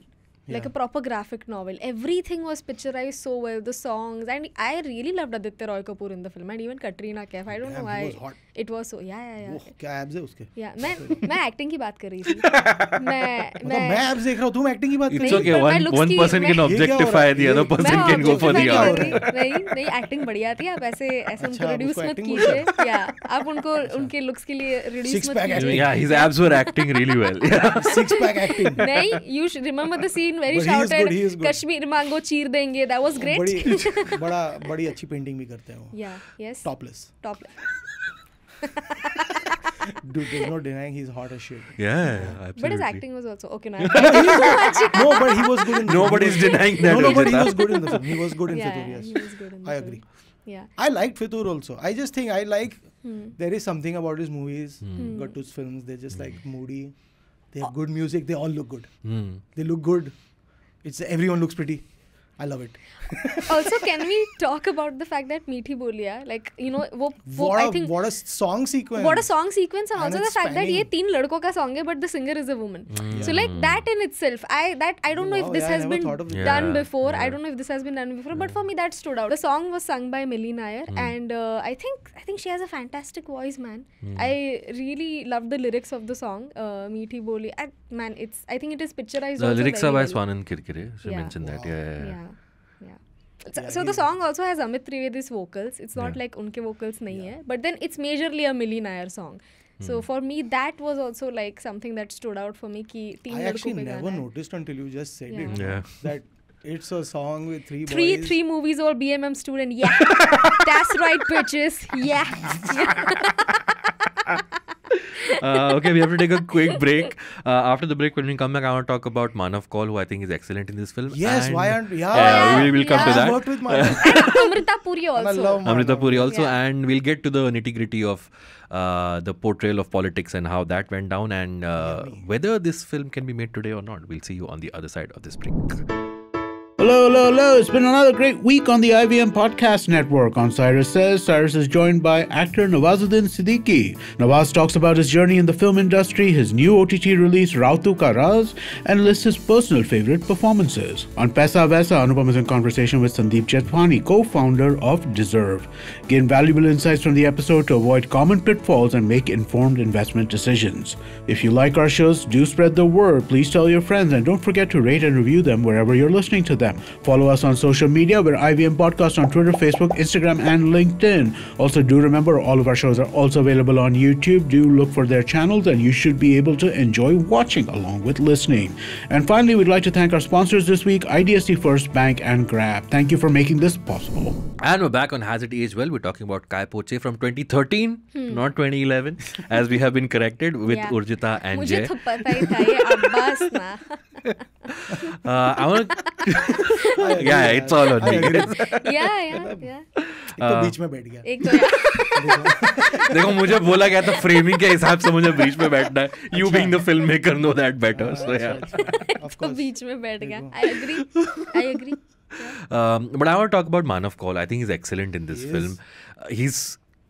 Yeah. like a proper graphic novel. Everything was picturized so well, the songs, and I really loved Aditya Roy Kapoor in the film, and even Katrina Kaif. I don't know why. It was so yeah yeah या क्या abs है उसके या मैं मैं acting की बात कर रही थी मतलब मैं मैं मैं एब्स देख रहा हूं तुम एक्टिंग की बात कर रही हो it's okay one one person can objectify the other person can go for the art नहीं नहीं एक्टिंग बढ़िया थी आप ऐसे ऐसे उनको रिड्यूस अच्छा, मत कीजिए या आप उनको अच्छा। उनके लुक्स के लिए रिड्यूस मत कीजिए yeah his abs were acting really well six pack acting नहीं you should remember the scene very shouted Kashmir मांगो चीर देंगे दैट वाज ग्रेट बड़ा बड़ी अच्छी पेंटिंग भी करते हैं वो yeah yes topless topless Dude, there's no denying he's hot as shit. Yeah, absolutely. But his acting was also okay. No, but he was good in the Nobody's film. denying that. No, no, but he was good in the film. He was good in yeah, Fitur, yes. He was good in I agree. Yeah. I liked Fitur also. I just think I like Hmm. There is something about his movies, hmm. Gattu's films. They're just hmm. like moody. They have good music. They all look good. Hmm. They look good. It's everyone looks pretty. I love it. also, can we talk about the fact that Meethi Bolia, like you know, वो I think what a song sequence. What a song sequence, and, and also the fact spanning. that ये तीन लड़कों का song but the singer is a woman. Mm. Yeah. So like that in itself, I that I don't wow, know if this yeah, has been done yeah. before. Yeah. I don't know if this has been done before, but for me that stood out. The song was sung by Millie Nair, mm. and uh, I think I think she has a fantastic voice, man. Mm. I really loved the lyrics of the song, uh, Meethi Bolia. man, it's I think it is picturized. The lyrics are by Swanan Kirkire. She mentioned that. yeah. yeah so the song also has Amit Trivedi's vocals. It's not yeah. like unke vocals nahi yeah. hai, but then it's majorly a Millie Nair song. Hmm. So for me, that was also like something that stood out for me. Ki teen I actually never noticed until you just said yeah. it. Yeah. That it's a song with three three boys. three movies or BMM student. Yeah, that's right, bitches. Yeah. yeah. uh, okay, we have to take a quick break. Uh, after the break, when we come back, I want to talk about Manav Kaul, who I think is excellent in this film. Yes, and why aren't we? Uh, yeah, yeah, we will come yeah. to that. Worked with Manav. Amrita Puri also. Amrita Puri also, yeah. and we'll get to the nitty gritty of uh, the portrayal of politics and how that went down, and uh, whether this film can be made today or not. We'll see you on the other side of this break. Hello, hello, hello. It's been another great week on the IBM Podcast Network. On Cyrus Says, Cyrus is joined by actor Nawazuddin Siddiqui. Nawaz talks about his journey in the film industry, his new OTT release, Rautu Karaz, and lists his personal favorite performances. On Pesa Vesa, Anupam is in conversation with Sandeep Jethwani, co founder of Deserve. Gain valuable insights from the episode to avoid common pitfalls and make informed investment decisions. If you like our shows, do spread the word. Please tell your friends and don't forget to rate and review them wherever you're listening to them. Instagram. Follow us on social media. We're IVM Podcast on Twitter, Facebook, Instagram, and LinkedIn. Also, do remember all of our shows are also available on YouTube. Do look for their channels, and you should be able to enjoy watching along with listening. And finally, we'd like to thank our sponsors this week IDSC First Bank and Grab. Thank you for making this possible. And we're back on Hazard E as well. We're talking about Kai Poche from 2013, hmm. not 2011, as we have been corrected with yeah. Urjita and Mujhe Jay. तो पता ही था yeah, it's all on me. yeah, yeah, yeah. एक तो बीच में बैठ गया एक तो देखो मुझे बोला गया था फ्रेमिंग के हिसाब से मुझे बीच में बैठना है you being the filmmaker know that better so yeah तो बीच में बैठ गया I agree I agree Um, but I want to talk about Man of Call. I think he's excellent in this yes. film. Uh, he's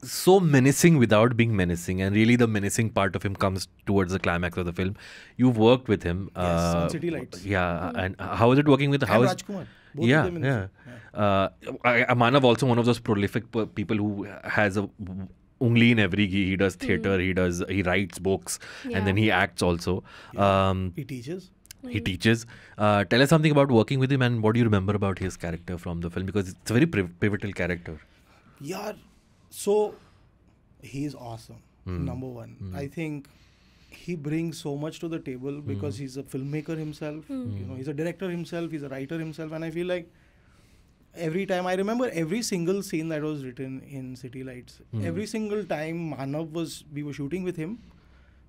so menacing without being menacing, and really the menacing part of him comes towards the climax of the film. You've worked with him. Yes, uh, City Lights. Yeah, mm. and how is it working with how is Rajkumar? Both yeah, yeah. yeah. Uh, Amanav also one of those prolific people who has a only in every he does theater mm. he does he writes books yeah. and then he acts also yeah. um, he teaches he teaches uh, tell us something about working with him and what do you remember about his character from the film because it's a very pivotal character yeah so he's awesome. Mm. Number one, mm. I think he brings so much to the table hmm. because mm. he's a filmmaker himself. Hmm. You know, hmm. he's a director himself. He's a writer himself, and I feel like every time I remember every single scene that was written in City Lights. Every single time Manav was we were shooting with him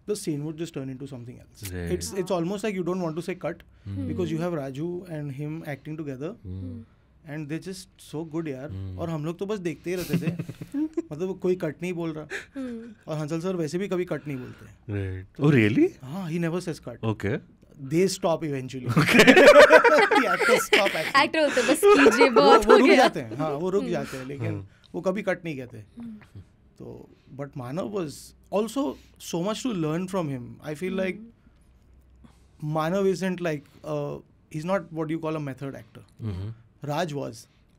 the scene would just turn into something else. Right. It's it's almost like you don't want to say cut mm. because you have Raju and him acting together. Mm. they're just so good, यार mm. और हम लोग तो मतलब कोई cut नहीं बोल रहा हम्म। और हंसल सर वैसे भी कभी कट नहीं बोलते ओह रियली हां he never cut okay they stop eventually actor होते बस कीजिए बहुत हो गया जाते हैं हाँ, वो रुक हम्म। जाते हैं लेकिन हम्म। वो कभी कट नहीं कहते तो but Manav was also so much to learn from him I feel like Manav is isn't like is not what you call a method actor Raj was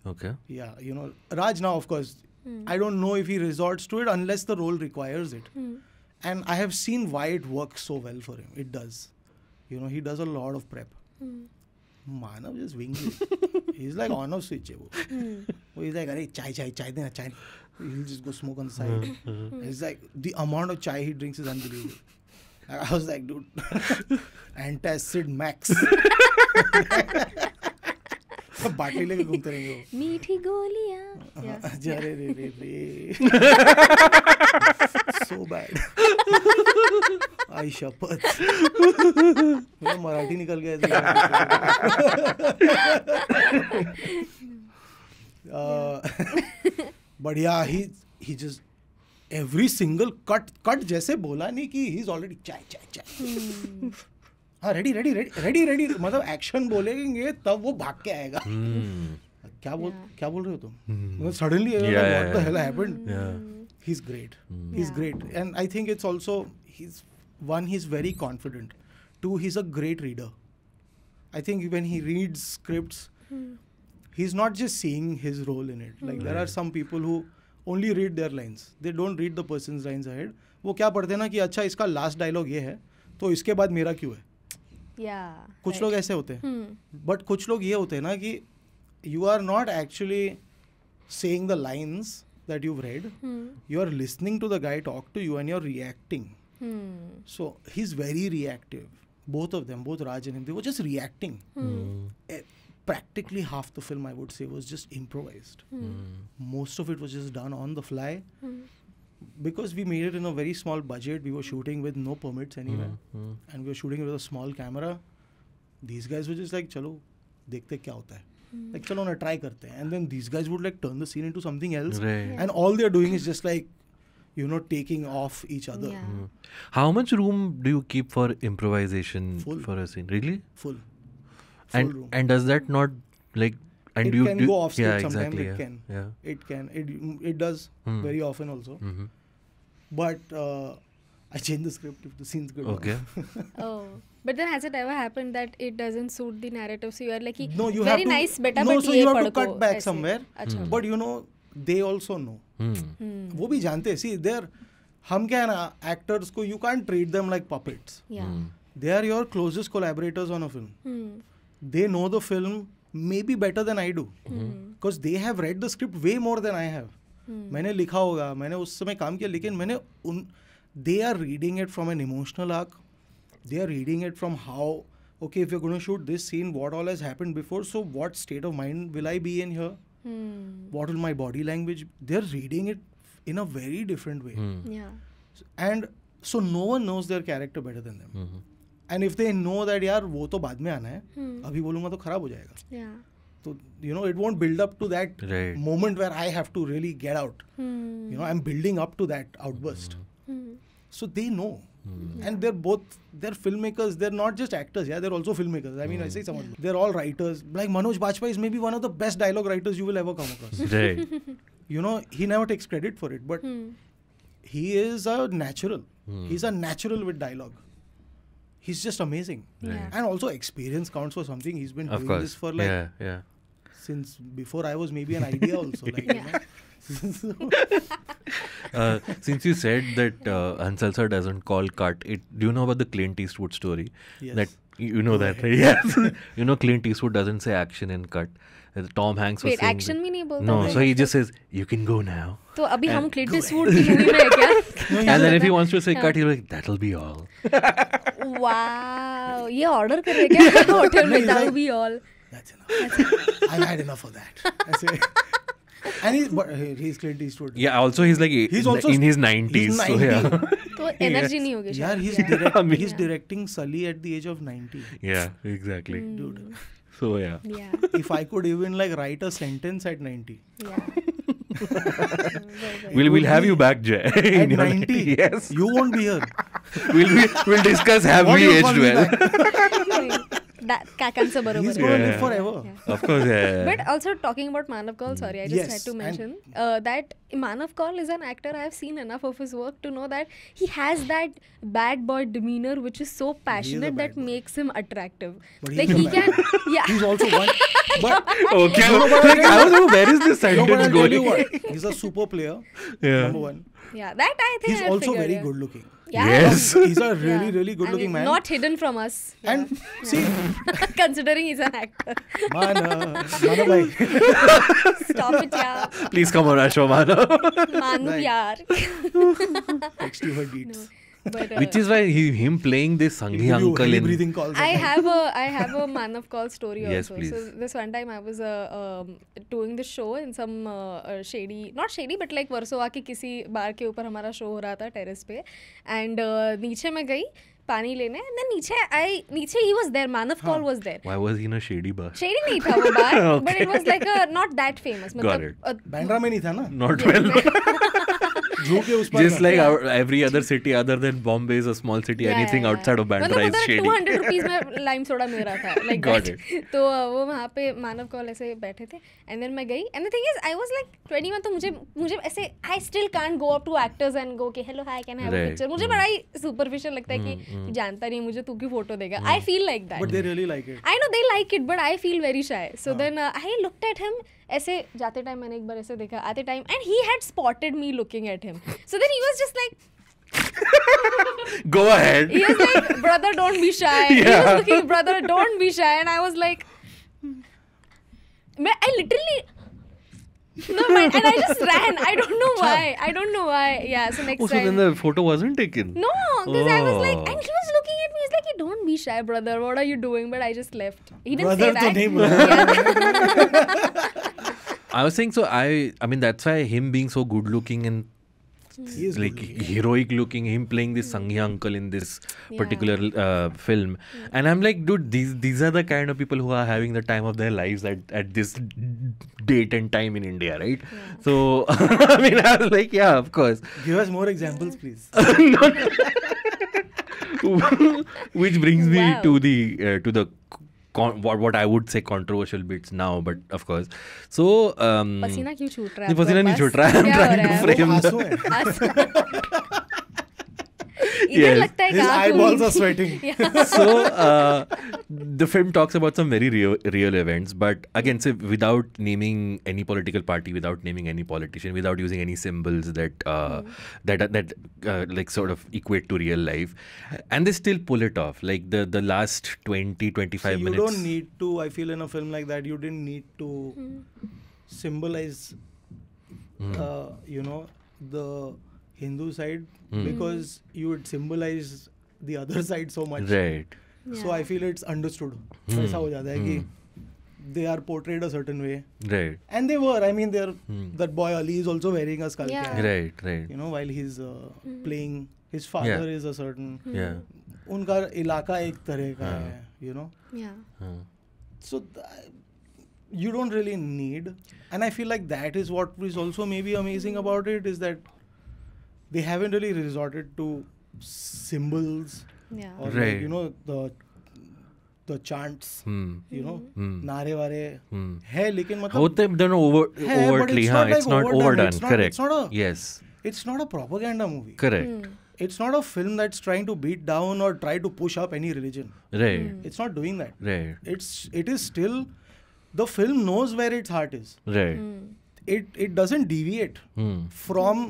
okay yeah you know raj now of course Mm. I don't know if he resorts to it unless the role requires it. Mm. And I have seen why it works so well for him. It does. You know, he does a lot of prep. Mm. Manav just wings it. He's like on off switch. Mm. He's like, Are, chai, chai, chai, dena, chai. He'll just go smoke on the side. Hmm, hmm, hmm. He's like the amount of chai he drinks is unbelievable. I was like, dude, antacid max. बाटली लेके घूमते रहेंगे मीठी गोलियां हाँ, अरे रे रे रे सो बैड आई शपथ मेरा मराठी निकल गया बढ़िया he he just every single cut cut जैसे बोला नहीं कि ही इज ऑलरेडी चाय चाय चाय हम्म। हाँ ready ready ready ready ready मतलब एक्शन बोलेंगे तब वो भाग के आएगा हम्म। क्या बोल क्या बोल रहे हो तुम suddenly what the hell happened he is great he is great and I think it's also he is one he is very confident too he is a great reader I think when he reads scripts he is not just seeing his role in it like there are some people who only read their lines they don't read the person lines ahead वो क्या पढ़ते ना कि अच्छा इसका last dialogue ये है तो इसके बाद मेरा क्यों है कुछ लोग ऐसे होते हैं बट hmm. कुछ लोग ये होते हैं ना कि you are not actually saying the lines that you read you are listening to the guy talk to you and you are reacting so he is very reactive both of them both Raj and Hindi वो just reacting practically half the film I would say was just improvise most of it was just done on the fly because we made it in a very small budget, we were shooting with no permits anywhere, mm-hmm. and we were shooting with a small camera. These guys were just like, "Chalo, dekhte kya hota hai? Mm. Like, chalo na try karte." And then these guys would like turn the scene into something else, right. and all they are doing is just like, you know, taking off each other. Yeah. Mm. How much room do you keep for improvisation Full. for a scene? Really? Full. Full and room. and does that not like and it you, can do, go off script yeah, sometimes exactly, it yeah, can yeah. it can it it does mm. very often also mm-hmm. but uh, i change the script if the scene's good okay oh but then has it ever happened that it doesn't suit the narrative so you are like no, you very have nice to, beta no, but so you have to cut back somewhere mm. but you know they also know hmm. Hmm. वो jante see they're हम क्या है ना actors को you can treat them like puppets they are your closest collaborators on a film they know the film maybe better than I do because they have read the script way more than I have मैंने लिखा होगा मैंने उस समय काम किया लेकिन मैंने उन they are reading it from an emotional arc they are reading it from how okay if you gonna shoot this scene what all has happen before so what state of mind will I be in here what will my body language they are reading it in a very different way and so no one knows their character better than them and if they know that यार वो तो बाद में आना है hmm. अभी बोलूंगा तो खराब हो जाएगा तो you know it won't build up to that moment where I have to really get out you know I am building up to that outburst so they know and they're both they're film makers they're not just actors yeah they're also film makers I mean ऐसे ही समझ लो they're all writers like Manoj Vajpayee is maybe one of the best dialogue writers you will ever come across you know he never takes credit for it but he is a natural he is a natural with dialogue he's just amazing. Yeah. And also experience counts for something. He's been of doing course. this for like yeah, yeah. since before I was maybe an idea also. Like, uh, since you said that uh, Hansel doesn't call cut, it do you know about the Clint Eastwood story? Yes. That you know that, right? Yes. you know Clint Eastwood doesn't say action and cut. Tom Hanks he action में नहीं बोलता no so he just says you can go now तो अभी हम Clint Eastwood की movie में है क्या and then if he wants to say cut he like that will be wow ye order kar rahe hai kya hotel that's enough i've had enough of that i say and he's but he's clearly stored yeah also he's like he's also in his 90s so yeah energy yes. nahi ho gayi he's directing sully at the age of 90 yeah exactly hmm. dude so yeah yeah if i could even like write a sentence at 90 yeah we'll we'll have you back jay at 90 yes you won't be here we'll be, we'll discuss have what we aged well. that cancer barabar. He's forever. Of course, But also talking about Manav Kaul, sorry, I just had to mention uh, that Manav Kaul is an actor. I have seen enough of his work to know that he has that bad boy demeanor, which is so passionate that makes him attractive. like he can, He's also one. okay, like, I was like, where is this sentence no, going? He's a super player. Yeah. Number one. Yeah, that I think. He's also very good looking. Yes. he's a really, yeah. really good and looking man. Not hidden from us. Yeah. And yeah. see. Considering he's an actor. Mana. Mana bhai. Stop it, yeah. Please come on our Manu, yaar. Next to her geeks. No. but, uh, which is why he, him playing this Sanghi you, uncle in breathing calls. I have a I have a man of call story yes, also. Please. So this one time I was uh, um, doing the show in some uh, uh, shady not shady but like Versova के किसी बार के ऊपर हमारा show हो रहा था terrace पे and uh, नीचे मैं गई पानी लेने देन नीचे आई नीचे he was there man of call was there why was in a shady bar shady नहीं था वो bar but it was like a not that famous मतलब बैंड्रा में नहीं था ना not well Just like our, every other city other than Bombay is a small city. Yeah, anything yeah, outside of Bandra is shady. मतलब उधर 200 rupees में lime soda मिल रहा था. Like Got that. it. तो वो वहाँ पे मानव कॉल ऐसे बैठे थे. And then मैं गई. And the thing is, I was like 21 तो मुझे मुझे ऐसे I still can't go up to actors and go कि hello hi can I have a picture. मुझे बड़ा ही superficial लगता है कि जानता नहीं मुझे तू क्यों photo देगा. I feel like that. But they really like it. I know they like it, but I feel very shy. So then I looked at him. ऐसे जाते टाइम मैंने एक बार ऐसे देखा आते time and he had spotted me looking at him so then he was just like Go ahead. He was like, brother, don't be shy. Yeah. He was looking, brother, don't be shy. And I was like, I literally, no and I just ran. I don't know why. I don't know why. Yeah. So next oh, so time. then the photo wasn't taken. No, because oh. I was like, oh. and he was looking at me. He's like, "Don't be shy, brother. What are you doing?" But I just left. He didn't brother say that. I was saying so. I I mean that's why him being so good looking and hmm. he is like looking. heroic looking him playing this sangya uncle in this yeah. particular uh, film yeah. Hmm. and i'm like dude these these are the kind of people who are having the time of their lives at, at this date and time in india right yeah. so i mean i was like yeah of course give us more examples please which brings wow. me to the uh, to the con- what, what I would say controversial bits now, but of course. So um, पसीना क्यों छूट रहा है? नहीं पसीना नहीं छूट रहा I'm trying to frame. Yes, लगता है his eyeballs are sweating so uh, the film talks about some very real, real events but again say, without naming any political party without naming any politician without using any symbols that uh, mm. that that uh, like sort of equate to real life and they still pull it off like the the last 20 25 so you minutes you don't need to i feel in a film like that you didn't need to mm. symbolize mm. you know the Hindu side mm. because you would symbolize the other side so much. Right. Yeah. So I feel it's understood. Mm. ऐसा हो जाता है कि hmm. they are portrayed a certain way. Right. And they were. I mean, they're mm. that boy Ali is also wearing a skull yeah. cap. Right. Right. You know, while he's uh, mm. playing, his father yeah. is a certain. Mm. Yeah. उनका इलाका एक तरह का है, you know. Yeah. So. Th- you don't really need and i feel like that is what is also maybe amazing about it is that they haven't really resorted to symbols yeah. or right. like, you know the the chants hmm. you know hmm. नारे वारे hmm. है लेकिन मतलब होते दोनों it's not a propaganda movie. Correct. Hmm. It's not a film that's trying to beat down or try to push up any religion. Right. Mm. It's not doing that. Right. It's it is still the film knows where its heart is. Right. Mm. It it doesn't deviate hmm. from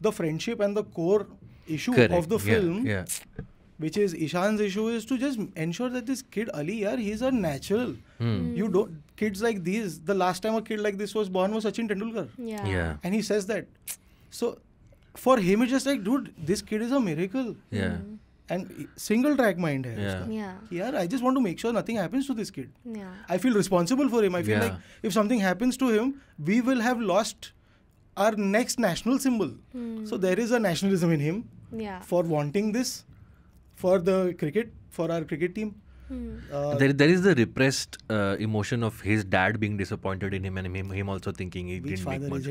the friendship and the core issue Correct. of the film, yeah, yeah. which is Ishan's issue, is to just ensure that this kid Ali, yeah, he's a natural. Mm. You don't kids like these. The last time a kid like this was born was Sachin Tendulkar. Yeah. yeah. And he says that. So, for him, it's just like, dude, this kid is a miracle. Yeah. Mm. And single track mind. Hai yeah. yeah. Yeah. I just want to make sure nothing happens to this kid. Yeah. I feel responsible for him. I feel yeah. like if something happens to him, we will have lost our next national symbol. Hmm. So there is a nationalism in him yeah. for wanting this for the cricket, for our cricket team. Hmm. Uh, there, there is the repressed uh, emotion of his dad being disappointed in him and him, him also thinking he didn't make much.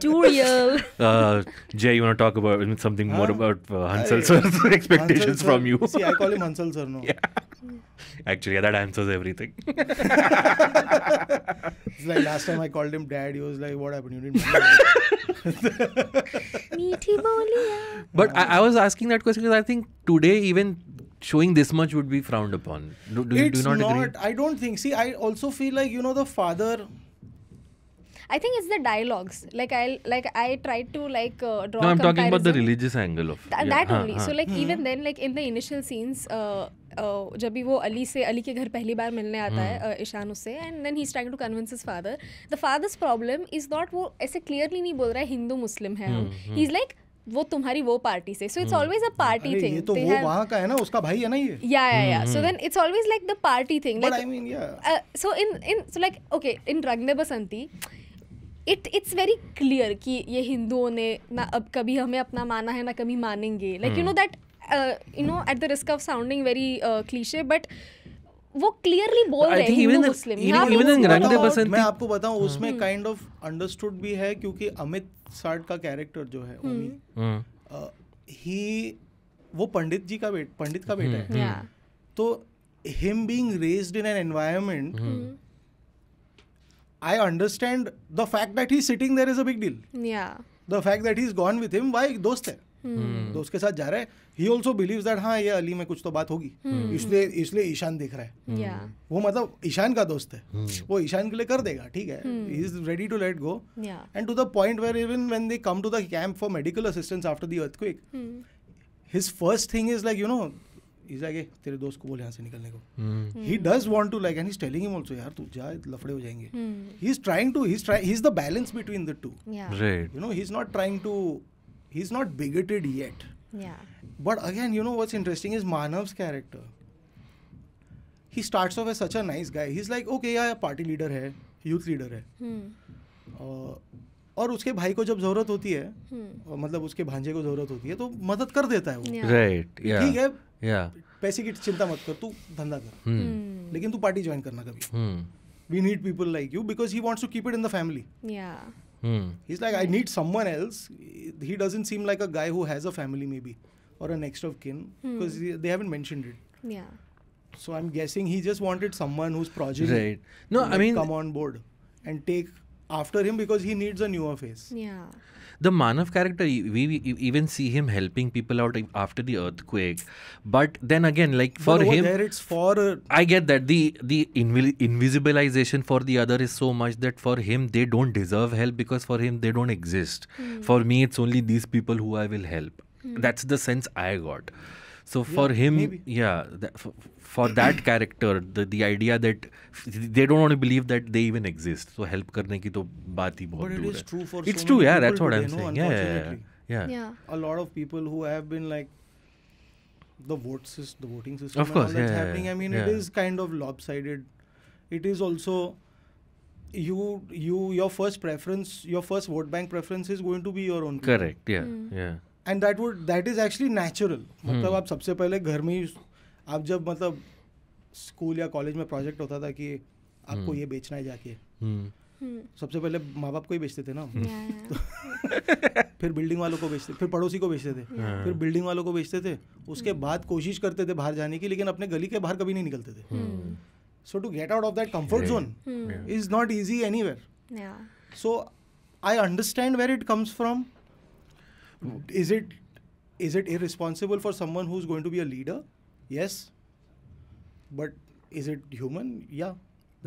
Too real. Uh, Jay, you want to talk about something huh? more about uh, Hansel sir's expectations Hansel, from you? See, I call him Hansel sir now. Yeah. Actually, yeah, that answers everything. it's like last time I called him dad, he was like, What happened? You didn't. but I, I was asking that question because I think today even showing this much would be frowned upon. Do, do it's do not, not agree? I don't think. See, I also feel like you know the father. I think it's the dialogues. Like I like I tried to like uh, draw. No, I'm talking about the religious angle of Th- yeah. that ha, only. Ha. So like hmm. even then, like in the initial scenes. Uh, Uh, जब भी वो अली से अली के घर पहली बार मिलने आता hmm. है uh, ईशान उससे and then he trying to convince his father the father's problem is not वो ऐसे क्लियरली नहीं बोल रहा है हिंदू मुस्लिम है ही इज लाइक वो तुम्हारी वो पार्टी से so it's always a party thing ये तो वो वहां का है ना उसका भाई है ना ये yeah yeah yeah so then it's always like the party thing like I mean yeah so in in so like okay in रंगने Basanti it it's very clear कि ये हिंदुओं ने ना अब कभी हमें अपना माना है ना कभी मानेंगे like you know that you know at the risk of sounding very cliche but वो क्लियरली बोल रहे हैं हिंदू मुस्लिम मैं आपको बताऊं हम्म। उसमें काइंड ऑफ अंडरस्टूड भी है क्योंकि अमित साठ का कैरेक्टर जो है ही हम्म। हम्म। वो पंडित जी का बेटा पंडित का बेटा है तो him being raised in an environment I understand the fact that sitting there is a big deal yeah the fact that he is gone with him why दोस्त है हम्म। तो उसके साथ जा रहा है ही ऑल्सो बिलीव दैट हाँ ये अली में कुछ तो बात होगी हम्म। इसलिए इसलिए ईशान दिख रहा है हम्म। वो मतलब ईशान का दोस्त है वो ईशान के लिए कर देगा ठीक है he is ready to let go and to the point where even when they come to the camp for medical assistance after the earthquake his first thing is like you know तेरे दोस्त को बोल यहाँ से निकलने को he does want to like and he telling him also यार तू जा लफड़े हो जाएंगे he is trying to he is the balance between the two you know he is not trying to he's not bigoted yet yeah but again you know what's interesting is manav's character he starts off as such a nice guy he's like okay yeah party leader है youth leader है hmm. Uh, और उसके भाई को जब जरूरत होती है hmm. मतलब उसके भांजे को जरूरत होती है तो मदद कर देता है वो राइट ठीक है पैसे की चिंता मत कर तू धंधा कर hmm. लेकिन तू पार्टी ज्वाइन करना कभी we need people like you because he wants to keep it in the family Hmm. He's like, I need someone else. He doesn't seem like a guy who has a family, maybe, or a next of kin, because hmm. they haven't mentioned it. Yeah. So I'm guessing he just wanted someone who's progeny. Right. No, I mean, come on board and take after him because he needs a newer face. Yeah the Manav character, we, even see him helping people out after the earthquake. But then again, like for him, there it's for. Uh, get that the the invi invisibilization for the other is so much that for him they don't deserve help because for him they don't exist. Mm. For me, it's only these people who I will help. Mm. That's the sense I got. So for him, maybe. yeah, for, for that character, the the idea that they don't want to believe that they even exist. So help करने की तो बात ही बहुत But it is true for. It's so true, yeah. That's what I'm know, saying. Yeah, yeah, yeah, yeah. A lot of people who have been like the vote system, the voting system, of course, that's yeah, happening. I mean, yeah. it is kind of lopsided. It is also you you your first preference, your first vote bank preference is going to be your own. People. Correct. Yeah. Mm. Yeah and that would that is actually natural मतलब hmm. आप सबसे पहले घर में ही आप जब मतलब school या कॉलेज में प्रोजेक्ट होता था कि आपको hmm. ये बेचना है जाके hmm. सबसे पहले माँ बाप को ही बेचते थे ना तो फिर बिल्डिंग वालों को बेचते फिर पड़ोसी को बेचते थे फिर बिल्डिंग वालों को बेचते थे उसके बाद कोशिश करते थे बाहर जाने की लेकिन अपने गली के बाहर कभी नहीं निकलते थे so to get out of that comfort zone is not easy anywhere so I understand where it comes from is it is it irresponsible for someone who's going to be a leader yes but is it human yeah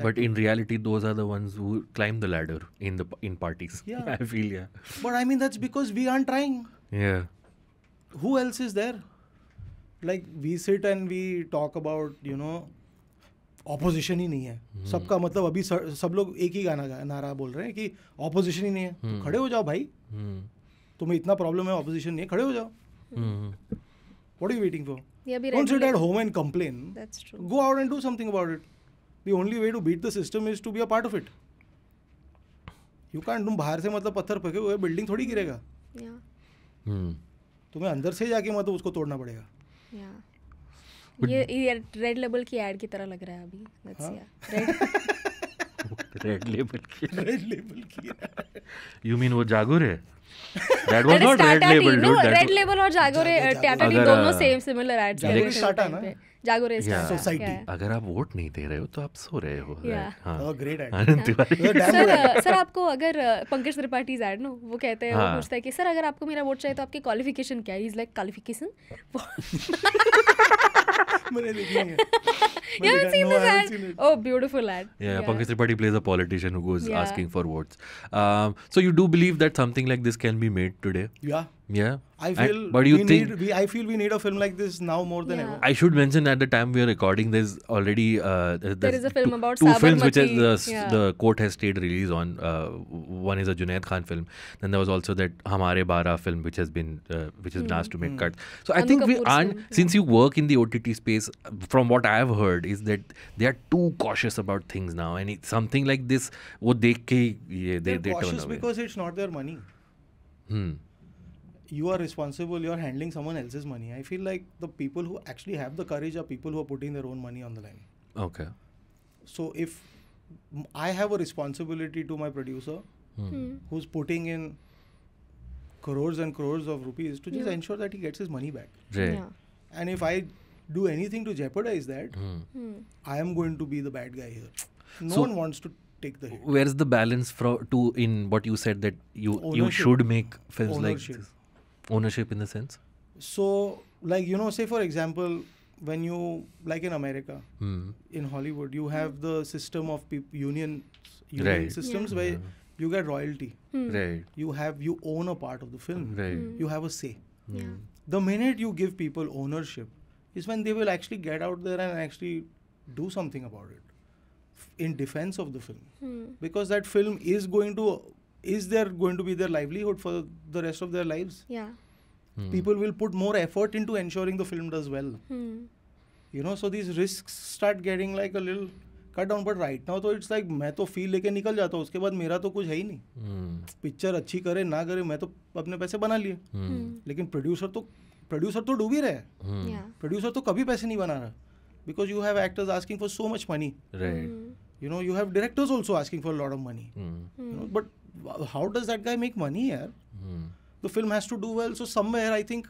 but in reality those are the ones who climb the ladder in the in parties yeah i feel yeah but i mean that's because we aren't trying yeah who else is there like we sit and we talk about you know opposition ही नहीं है hmm. सबका मतलब अभी सब लोग एक ही गाना गा नारा बोल रहे हैं कि ऑपोजिशन ही नहीं है hmm. तो खड़े हो जाओ भाई hmm. तुम्हें इतना प्रॉब्लम है ऑपोजिशन नहीं खड़े हो जाओ what you waiting for don't sit at home and complain go out and do something about it the only way to beat the system is to be a part of it you can तुम बाहर से मतलब पत्थर फेंके हुए building थोड़ी गिरेगा yeah. hmm. तुम्हें अंदर से जाके मतलब उसको तोड़ना पड़ेगा yeah. ये रेड लेबल की एड की तरह लग रहा है अभी रेड लेबल हाँ। की रेड लेबल की यू मीन वो जागुर है that was not red label dude no red label और jaguar टैटा टी दोनों सेम सिमिलर एड्स थे टाटा ना जागो रेस yeah. Society yeah. अगर आप वोट नहीं दे रहे हो तो आप सो रहे हो ग्रेट सर आपको अगर पंकज त्रिपाठी एड नो वो कहते हैं वो पूछता है कि सर अगर आपको मेरा वोट चाहिए तो आपकी क्वालिफिकेशन क्या है is like qualification you haven't seen no, this ad? Seen it. oh, beautiful ad. Yeah, yeah. Pankaj Tripathi plays a politician who goes yeah. asking for votes. Um, so you do believe that something like this can be made today? Yeah. Yeah. I feel and, but you we think need, we, I feel we need a film like this now more than yeah. ever. I should mention at the time we are recording, there's already uh, there's there is a film two, about two films which the, yeah. the court has stayed release on. Uh, one is a Junaid Khan film, then there was also that Hamare Bara film which has been uh, which has been asked to make mm. cuts. So I and think we aren't since you work in the OTT space. From what I have heard is that they are too cautious about things now, and it, something like this, wo dekh ke, ye, they, They're they cautious turn away. because it's not their money. Hmm you are responsible you're handling someone else's money i feel like the people who actually have the courage are people who are putting their own money on the line okay so if i have a responsibility to my producer hmm. hmm. who's putting in crores and crores of rupees to just yeah. ensure that he gets his money back right. yeah. and if i do anything to jeopardize that hmm. hmm. i am going to be the bad guy here no so, one wants to take the hit. Where's the balance for to in what you said that you Ownership. you should make films Ownership. like this? ownership in the sense so like you know say for example when you like in america mm. in hollywood you have the system of peop- union union right. systems yeah. where yeah. you get royalty mm. right you have you own a part of the film right mm. you have a say hmm. yeah. the minute you give people ownership is when they will actually get out there and actually do something about it f- in defense of the film hmm. because that film is going to is there going to be their livelihood for the rest of their lives? Yeah. Hmm. People will put more effort into ensuring the film does well. Hmm. You know, so these risks start getting like a little cut down but right now तो it's like मैं तो फी लेके निकल जाता हूँ उसके बाद मेरा तो कुछ है ही नहीं पिक्चर hmm. अच्छी करे ना करे मैं तो अपने पैसे बना लिए hmm. Hmm. लेकिन प्रोड्यूसर तो प्रोड्यूसर तो डूब ही रहे प्रोड्यूसर तो कभी पैसे नहीं बना रहा because you have actors asking for so much money you know you have directors also asking for lot of money but how does that guy make money here? Mm. The film has to do well. So somewhere I think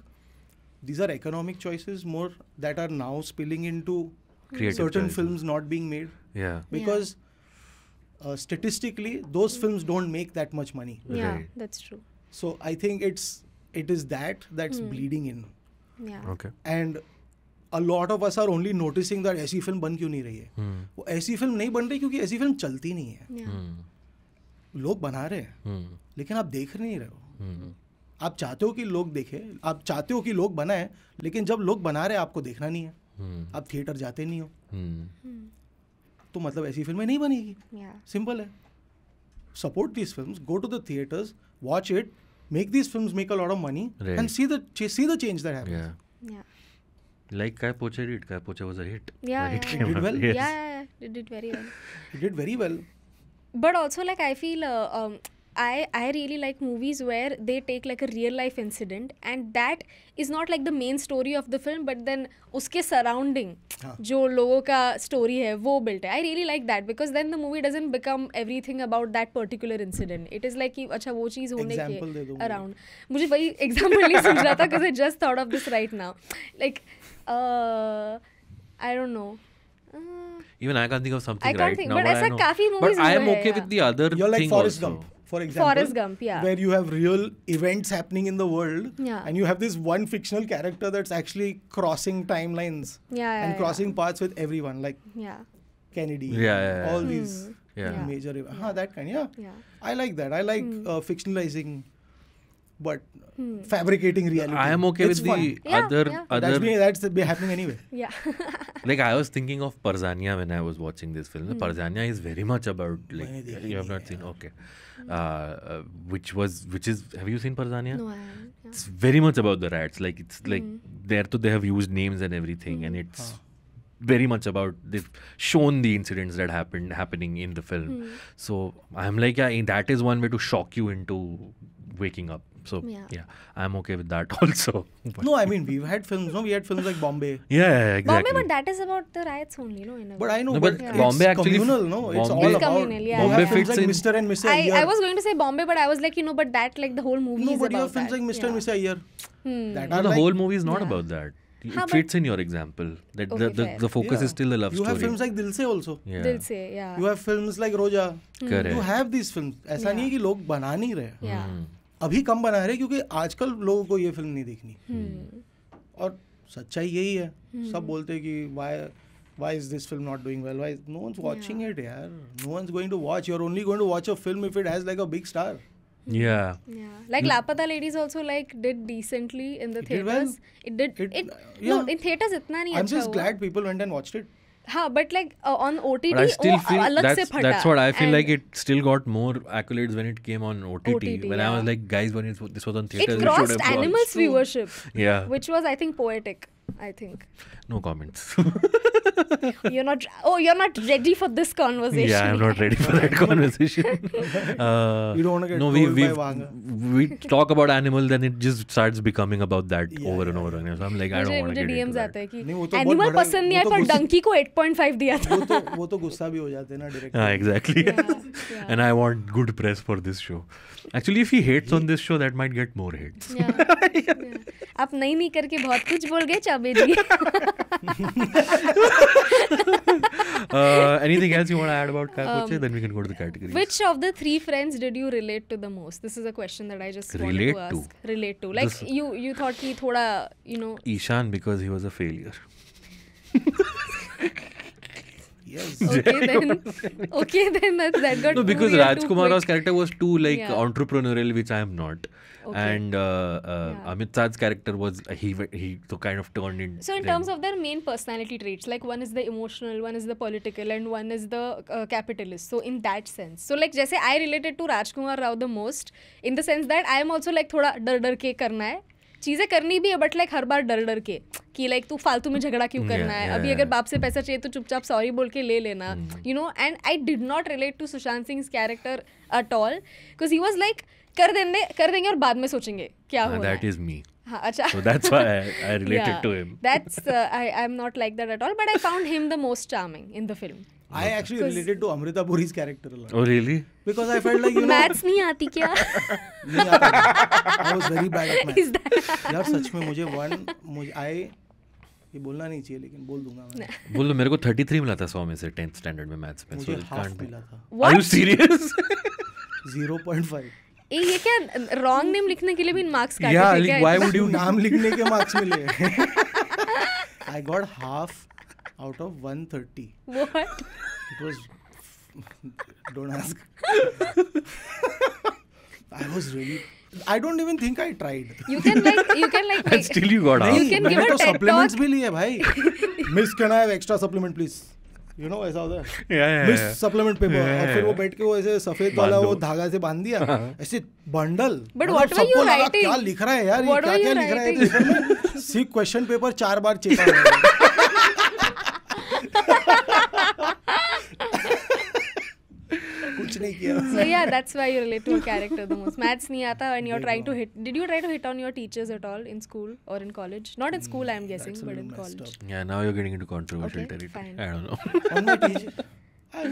these are economic choices more that are now spilling into Creative certain choices. films not being made. Yeah. Because yeah. Uh, statistically, those films don't make that much money. Yeah, right. that's true. So I think it's it is that that's mm. bleeding in. Yeah. Okay. And a lot of us are only noticing that ऐसी film बन क्यों नहीं रही है hmm. वो ऐसी film नहीं बन रही क्योंकि ऐसी फिल्म चलती नहीं है yeah. Hmm. लोग बना रहे हैं हम्म। लेकिन आप देख नहीं रहे हो हम्म। आप चाहते हो कि लोग देखे आप चाहते हो कि लोग बनाए लेकिन जब लोग बना रहे आपको देखना नहीं है हम्म। आप थिएटर जाते नहीं हो तो मतलब ऐसी फिल्में नहीं बनेगी सिंपल है support these film go to the theatres watch it make these film make a lot of money and see see the change that happens like Kai Poche but also like i feel uh, um, I, I really like movies where they take like a real life incident and that is not like the main story of the film but then उसके surrounding हाँ. जो लोगों का story है वो built है I really like that because then the movie doesn't become everything about that particular incident it is like कि अच्छा वो चीज़ होने के around मुझे वही example नहीं समझ रहा था because I just thought of this right now like uh, I don't know Mm-hmm. Even I can't think of something. I can't right think, now, but, but I, know. movies but I am okay with the other. You're like Forrest also. Gump for example, Forrest Gump, yeah. where you have real events happening in the world, yeah. and you have this one fictional character that's actually crossing timelines, yeah, yeah and crossing yeah. paths with everyone, like yeah. Kennedy, yeah, all these hmm. major, yeah. Huh, that kind, yeah. yeah. I like that. I like mm. uh, fictionalizing, but hmm. fabricating reality. I am okay it's with fun. the yeah, other yeah. other. That's, that's be happening anyway. yeah. like I was thinking of Parzania when I was watching this film. Hmm. Parzania is very much about like you have not seen okay, uh, uh, which was which is have you seen Parzania? No, I haven't. Yeah. It's very much about the rats. Like it's like hmm. there too they have used names and everything, and hmm. it's. Huh very much about they've shown the incidents that happened happening in the film. Mm. So I'm like, yeah, that is one way to shock you into waking up. So yeah. yeah, I'm okay with that also. no, I mean we've had films. No, we had films like Bombay. Yeah, yeah exactly. Bombay, but that is about the riots only, no? In a but I know, no, but, but yeah. Bombay it's actually communal, no? Bombay, it's all about communal. Yeah, Bombay yeah. fits like in Mr. and Mrs. I, I was going to say Bombay, but I was like, you know, but that like the whole movie. No, is but about you have films that. like Mr. Yeah. and Mrs. Iyer. Hmm. That no, the like, whole movie is not yeah. about that. It Haan, fits in your example. That okay, the, the, the focus yeah. is still the love you story. You have films like Dil Se also. Yeah. Dil Se, yeah. You have films like Roja. Correct. You have these films. ऐसा नहीं है कि लोग बना नहीं रहे. Yeah. अभी कम बना रहे क्योंकि आजकल लोगों को ये फिल्म नहीं देखनी और सच्चाई यही है सब बोलते हैं कि why why is this film not doing well why no one's watching it यार no one's going to watch you are only going to watch a film if it has like a big star Yeah. Yeah. Like mm. Lapata ladies also like did decently in the it theaters. Did well. It did. It, it yeah. no in theaters itna nahi. I'm just glad people went and watched it. हाँ but like on O T T अलग से फटा that's what I feel like it still got more accolades when it came on OTT, when I was like guys when it, this was on theaters it crossed animals watched. viewership yeah which was I think poetic I think no comments you're not. Oh, you're not ready for this conversation. Yeah, I'm not ready for that conversation. Uh, you don't want to get no. We we we talk about animal, then it just starts becoming about that yeah, over yeah. and over again. So I'm like, I don't want to get DMs that. आते हैं पसंद नहीं आया पर डंकी को 8.5 दिया था वो तो वो तो गुस्सा भी हो जाते हैं ना डायरेक्ट हां exactly and I want good press for this show actually if he hates on this show that might get more hates आप नहीं नहीं करके बहुत कुछ बोल गए चाबे जी uh, anything else you want to add about Kakoche? Um, then we can go to the category. Which of the three friends did you relate to the most? This is a question that I just relate to, to, Relate to. Like this you, you thought he thoda, you know. Ishan because he was a failure. Yes. okay then. Okay then. That, that got. No, because Rajkumara's character was too like yeah. entrepreneurial, which I am not. Okay. And uh, uh, yeah. Amit Sad's character was he he so kind of turned in. So in them. terms of their main personality traits, like one is the emotional, one is the political, and one is the uh, capitalist. So in that sense, so like जैसे I related to Rajkumar Rao the most in the sense that I am also like थोड़ा डर डर के करना है चीज़ें करनी भी है बट लाइक हर बार डर डर के कि लाइक तू फालतू में झगड़ा क्यों करना है अभी अगर बाप से पैसा चाहिए तो चुपचाप सॉरी बोल के ले लेना you know and I did not relate to Sushant Singh character at all because he was like कर देंगे कर देंगे और बाद में सोचेंगे क्या होगा दैट इज मी हाँ अच्छा so that's why I, I related yeah, to him that's uh, I I'm not like that at all but I found him the most charming in the film I actually related to Amrita Puri's character a lot. Oh really? Because I felt like you know. Maths नहीं आती क्या? नहीं आती. I was very bad at maths. यार सच में मुझे one मुझे I ये बोलना नहीं चाहिए लेकिन बोल दूंगा मैं बोल दो मेरे को 33 मिला था 100 में से 10th स्टैंडर्ड में मैथ्स में मुझे हाफ मिला था Are you serious? 0.5 ए, ये क्या रॉन्ग नेम लिखने के लिए भी मार्क्स काटे yeah, थे क्या व्हाई वुड यू नाम लिखने के मार्क्स मिले I got half out of 130 what it was don't ask I was really I don't even think I tried. You can like, you can like. And still you got out. You can give a TED supplements bhi liye bhai. Miss can I have extra supplement please? You know ऐसा होता है miss supplement paper और फिर वो बैठ के वो ऐसे सफेद वाला वो धागा से बांध दिया हाँ। ऐसे bundle but what are you writing क्या लिख रहा है यार ये क्या क्या लिख रहा है सी क्वेश्चन पेपर चार बार चेक कुछ नहीं किया so yeah that's why you relate to a character the most maths नहीं आता and you are trying to hit did you try to hit on your teachers at all in school और in college not in school I am guessing but in college yeah now you are getting into controversial territory I don't know I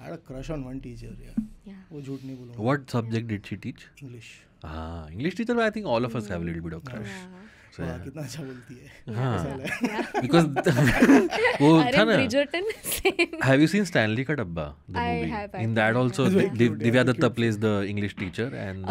had a crush on one teacher yeah वो झूठ नहीं बोलूंगा what subject did she teach English हां English teacher I think all of us have a little bit of crush कितना अच्छा बोलती है हाँ बिकॉज वो था ना have you seen Stanley ka Dabba in that also Divya Dutta plays the English teacher and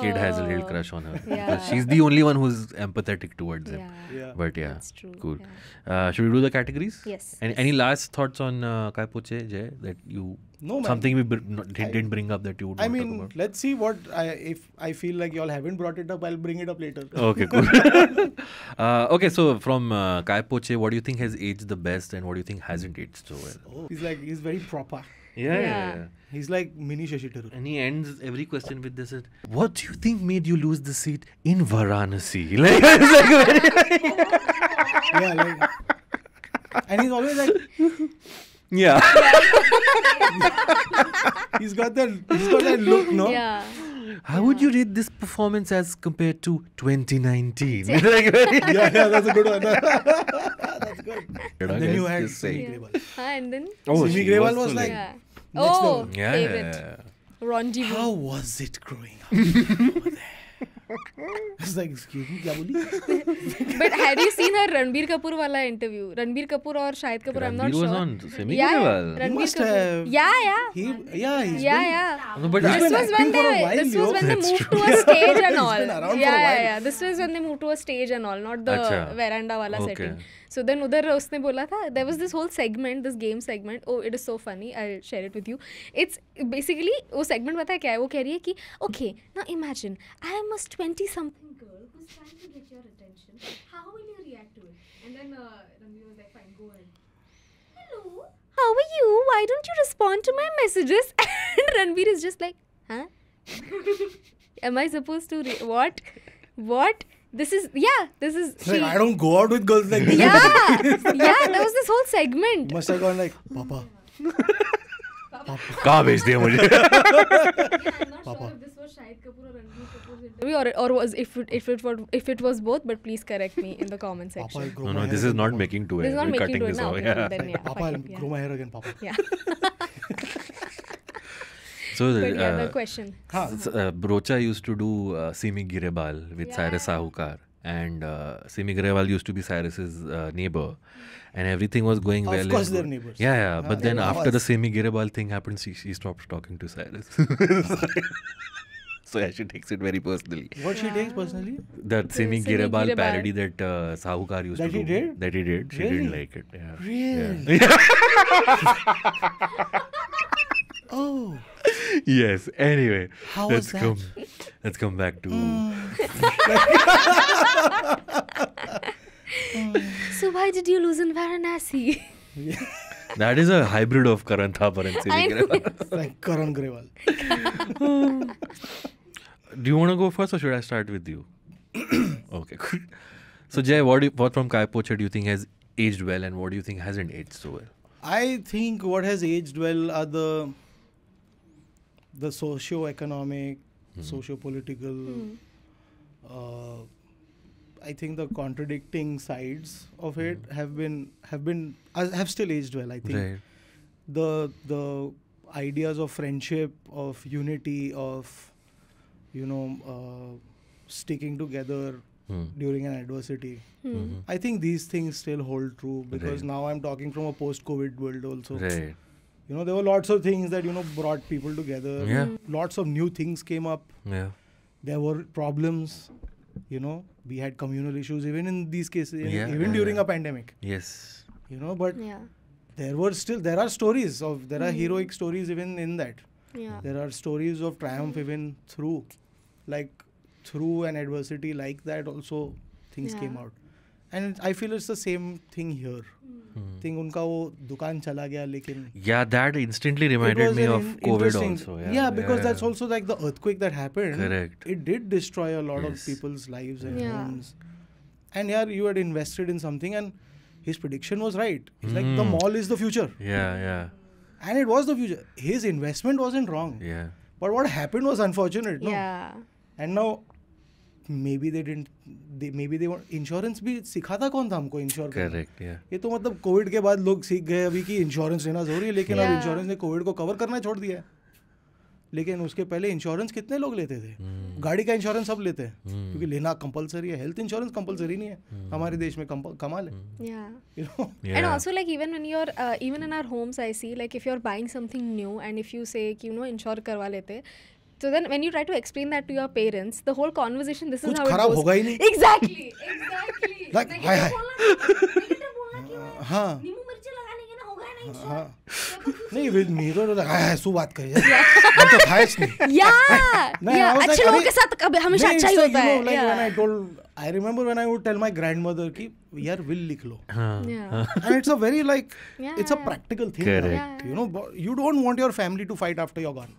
kid has a little oh. crush on her. Yeah. She's the only one who's empathetic towards him. Yeah. But yeah, That's true. cool. Uh, should we do the categories? Yes. any last thoughts on uh, Kai Poche, Jay, that you no, something we didn't bring up that you would. I mean, let's see what I, if I feel like y'all haven't brought it up. I'll bring it up later. Okay, cool. uh, okay, so from uh, Kai Poche, what do you think has aged the best, and what do you think hasn't aged so well? Oh. He's like he's very proper. Yeah. yeah. He's like mini Shashi Tharoor. And he ends every question with this What do you think made you lose the seat in Varanasi? Like, like Yeah, like and he's always like Yeah. he's got that he's got that look, no? Yeah. How yeah. would you rate this performance as compared to 2019? yeah, yeah, that's a good one. that's good. And then you had Simi Grewal. Huh, and then? Oh, Simi Grewal was, was like, yeah. Next oh, level. Yeah. Favorite. Rendezvous. How was it growing up over there? It's like, excuse me, क्या बोली? But had you seen her Ranbir Kapoor wala interview? Ranbir Kapoor or Shahid Kapoor, I'm not sure. Ranbir was on Semi yeah, yeah. Ranbir must Kapoor. Have. Yeah, yeah. He, yeah, he's yeah, been, yeah. No, but this was when they, this was when they moved true. to a stage and all. yeah, yeah, yeah. This was when they moved to a stage and all, not the Achha. veranda wala okay. setting. So then उधर उसने बोला था there was this whole segment this game segment oh it is so funny I share it with you it's basically वो segment पता है क्या है वो कह रही है कि ओके ना imagine I am must twenty something How are you? Why don't you respond to my messages? and Ranveer is just like, huh? Am I supposed to re- what? What? this is yeah this is she, like, i don't go out with girls like this yeah yeah there was this whole segment must have gone like papa कहाँ भेज दिया मुझे पापा or or was if it, if it were if it was both but please correct me in the comment section no no this is not making two this is not making two now yeah. then yeah papa i'll grow my hair again papa yeah So, but yeah, the question. Uh, Brocha used to do uh, Simi Girebal with yeah. Cyrus Sahukar and uh, Simi Girebal used to be Cyrus's uh, neighbor, and everything was going of well. Of course, they're neighbors. Yeah, yeah. But then after the Simi Girebal thing happened, she, she stopped talking to Cyrus. so yeah, she takes it very personally. What yeah. she takes personally? That Simi Girebal parody that uh, Sahukar used that to do. That he did? That he did. She really? didn't like it. Yeah. Really? Yeah. Oh. Yes. Anyway, How let's come. Let's come back to. Mm. so why did you lose in Varanasi? that is a hybrid of Karan Thapar and Siri like Karan Grewal. do you want to go first, or should I start with you? okay. So Jay, what, you, what from Kai Pocha do you think has aged well, and what do you think hasn't aged so well? I think what has aged well are the the socio-economic, mm-hmm. socio-political. Mm-hmm. Uh, I think the contradicting sides of hmm. it mm-hmm. have been have been uh, have still aged well. I think right. the the ideas of friendship, of unity, of you know uh, sticking together hmm. during an adversity. hmm mm-hmm. I think these things still hold true because right. now I'm talking from a post COVID world also. Right you know there were lots of things that you know brought people together yeah. lots of new things came up yeah there were problems you know we had communal issues even in these cases yeah, even yeah, during a pandemic yes you know but there were still there are stories of there mm. are hmm. heroic stories even in that yeah. there are stories of triumph mm. even through like through an adversity like that also things came out and I feel it's the same thing here thing उनका वो दुकान चला गया लेकिन yeah that instantly reminded me of Covid also yeah because that's also like the earthquake that happened it did destroy a lot of people's lives and homes and yeah you had invested in something and his prediction was right He's like the hmm. mall is the future yeah yeah and it was the future his investment wasn't wrong yeah but what happened was unfortunate yeah and now maybe they didn't maybe they insurance भी सिखा था कौन था हमको ensure correct ये तो मतलब Covid के बाद लोग सीख गए अभी कि इंश्योरेंस लेना जरूरी है लेकिन yeah. अब इंश्योरेंस ने कोविड को कवर करना छोड़ दिया है लेकिन उसके पहले इंश्योरेंस कितने लोग लेते थे hmm. गाड़ी का इंश्योरेंस सब लेते हैं hmm. क्योंकि लेना कंपलसरी है हेल्थ इंश्योरेंस कंपलसरी नहीं है hmm. हमारे देश में कमाल है and also like even in your even in our homes I see like if you are buying something new and if you say you know insure करवा लेते So then, when you try to explain that to your parents, the whole conversation, this is how it goes. होगा hi नहीं. Exactly, exactly. like हाँ। हाँ। हाँ। तो तो- हाय हाय. हाँ. नहीं विद मी तो लगा बात कर यार तो खाएच नहीं या या अच्छे लोगों के साथ हमेशा अच्छा ही होता है like when I told I remember when I would tell my grandmother की यार विल लिख लो and it's a very like it's a practical thing you know you don't want your family to fight after you're gone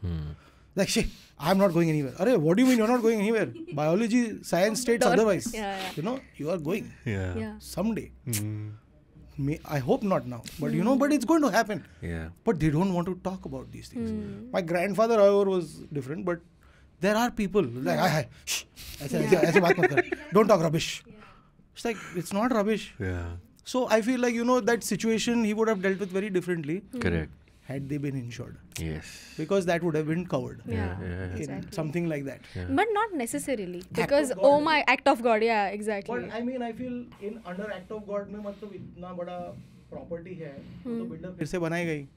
like shit i'm not going anywhere Array, what do you mean you're not going anywhere biology science states otherwise yeah, yeah. you know you are going yeah, yeah. someday mm. Mm-hmm. May, i hope not now but mm. you know but it's going to happen yeah but they don't want to talk about these things mm. my grandfather however was different but there are people like I, shh, yeah. don't talk rubbish it's like it's not rubbish yeah so i feel like you know that situation he would have dealt with very differently correct had they been insured. Yes. Because that would have been covered. Yeah. yeah, yeah. Exactly. Something like that. Yeah. But not necessarily. act Because oh my act of God, yeah, exactly. But I mean I feel in under act of God mein matlab itna bada property hai to builder fir se banayi gayi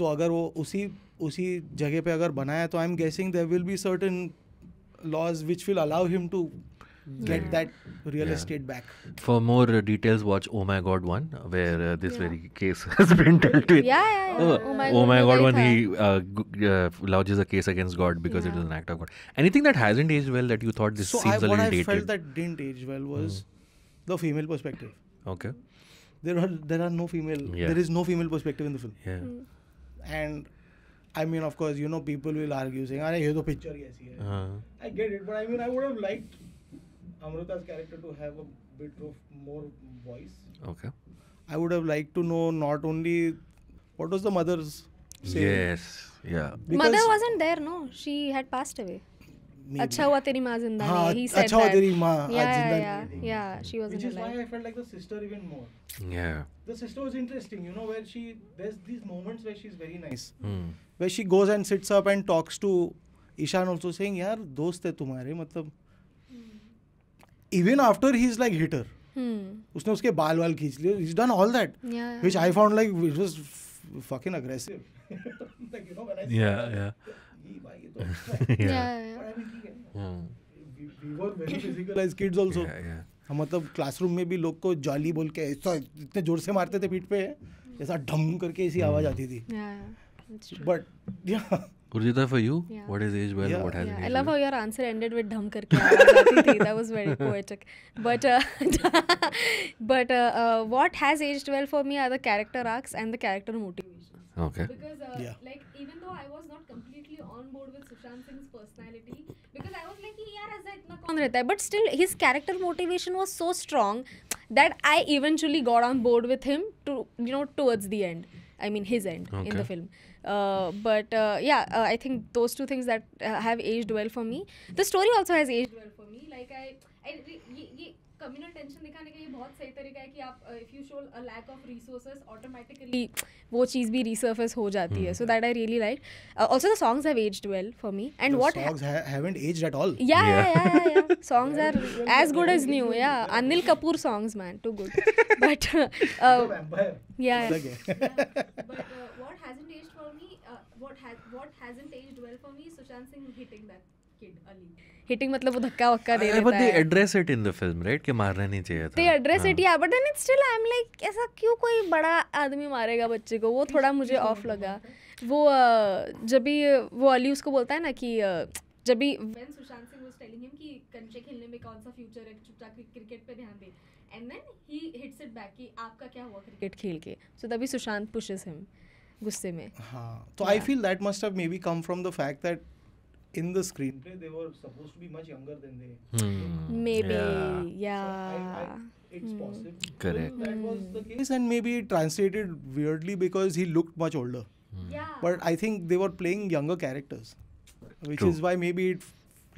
तो अगर वो उसी उसी जगह पे अगर बनाया तो I am guessing there will be certain laws which will allow him to get yeah. that real yeah. estate back. For more uh, details, watch Oh My God One, where uh, this yeah. very case has been dealt with. Yeah, oh, oh, My, oh my God, When One, he uh, uh, lodges a case against God because it was an act of God. Anything that hasn't aged well that you thought this seems a little dated. What I felt that didn't age well hmm. was the female perspective. Okay. There are there are no female. There is no female perspective in the film. Yeah. Mm. And I mean, of course, you know, people will argue saying, "Arey, ye the picture kaisi hai." Uh-huh. I get it, but I mean, I would have liked Amruta's character to have a bit of more voice. Okay. I would have liked to know not only what was the mother's saying. Yes. Yeah. Because Mother wasn't there. No, she had passed away. Maybe. अच्छा हुआ तेरी माँ जिंदा हाँ, है he said अच्छा हुआ तेरी माँ yeah, आज जिंदा yeah, yeah, yeah she wasn't which is alive. why I felt like the sister even more yeah the sister was interesting you know where she there's these moments where she's very nice mm. where she goes and sits up and talks to Ishan also saying यार दोस्त है तुम्हारे मतलब even after he is like hitter उसने उसके बाल वाल खींच लिए is done all that which I found like which was fucking aggressive. like, हम मतलब क्लासरूम में भी लोग को जॉली बोल के इतने जोर से मारते थे पीठ पे ऐसा ढम करके ऐसी आवाज आती थी बट या Urjita, for you, yeah. what is age well? Yeah. What has yeah. I love well? how your answer ended with dham karke. that was very poetic. But uh, but uh, uh, what has aged well for me are the character arcs and the character motivation. Okay. Because uh, yeah. like even though I was not completely on board with Sushant Singh's personality, because I was like, yeah, as itna kaun rehta hai. But still, his character motivation was so strong that I eventually got on board with him to you know towards the end. I mean his end okay. in the film. Uh, but uh, yeah, uh, I think those two things that uh, have aged well for me. The story also has aged well for me. Like I, I communal tension दिखाने का ये बहुत सही तरीका है कि आप if you show a lack of resources automatically वो चीज भी रिसर्फेस हो जाती है so that I really like also the songs have aged well for me and what songs haven't aged at all yeah yeah yeah songs are as good as new yeah Anil Kapoor songs man too good but yeah what has uh, what hasn't aged well for me is Sushant Singh hitting that kid Ali. Hitting मतलब वो धक्का वक्का दे देता है address it in the film right कि मारना नहीं चाहिए था they address it yeah but then it's still I am like ऐसा क्यों कोई बड़ा आदमी मारेगा बच्चे को वो थोड़ा मुझे ऑफ लगा वो जब भी वो अली उसको बोलता है ना कि जब भी when Sushant Singh was telling him कि कंचे खेलने में कौन सा फ्यूचर है चुपचाप क्रिकेट पे ध्यान दे and then he hits it back कि आपका क्या हुआ क्रिकेट खेल के सो तभी सुशांत पुशेस हिम गुस्से में हाँ तो I feel that must have may be come from the fact that in the screenplay they were supposed to be much younger than they hmm. maybe yeah, yeah. So I, I, it's hmm. possible correct that was the case and maybe it translated weirdly because he looked much older yeah. but i think they were playing younger characters which True. is why maybe it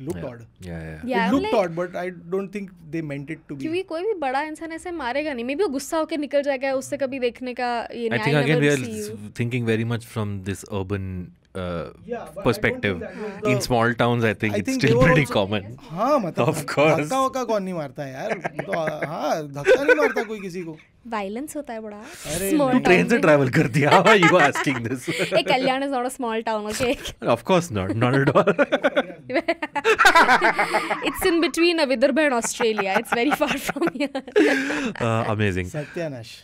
looked yeah. odd yeah yeah, yeah it looked like, odd but i don't think they meant it to be क्योंकि कोई भी बड़ा इंसान ऐसे मारेगा नहीं may be वो गुस्सा होकर निकल जाएगा उससे कभी देखने का ये I think again we are thinking very much from this urban uh, yeah, perspective. Exactly. In small towns, I think I it's think still pretty also, common. हाँ मतलब of course. धक्का वक्का कौन नहीं मारता है यार तो हाँ धक्का नहीं मारता कोई किसी को वायलेंस होता है बड़ा अरे ट्रेन से ट्रैवल कर दिया how you asking this a Kalyan is not a small town okay of course not not at all it's in between Vidarbha and Australia it's very far from here amazing सत्यानाश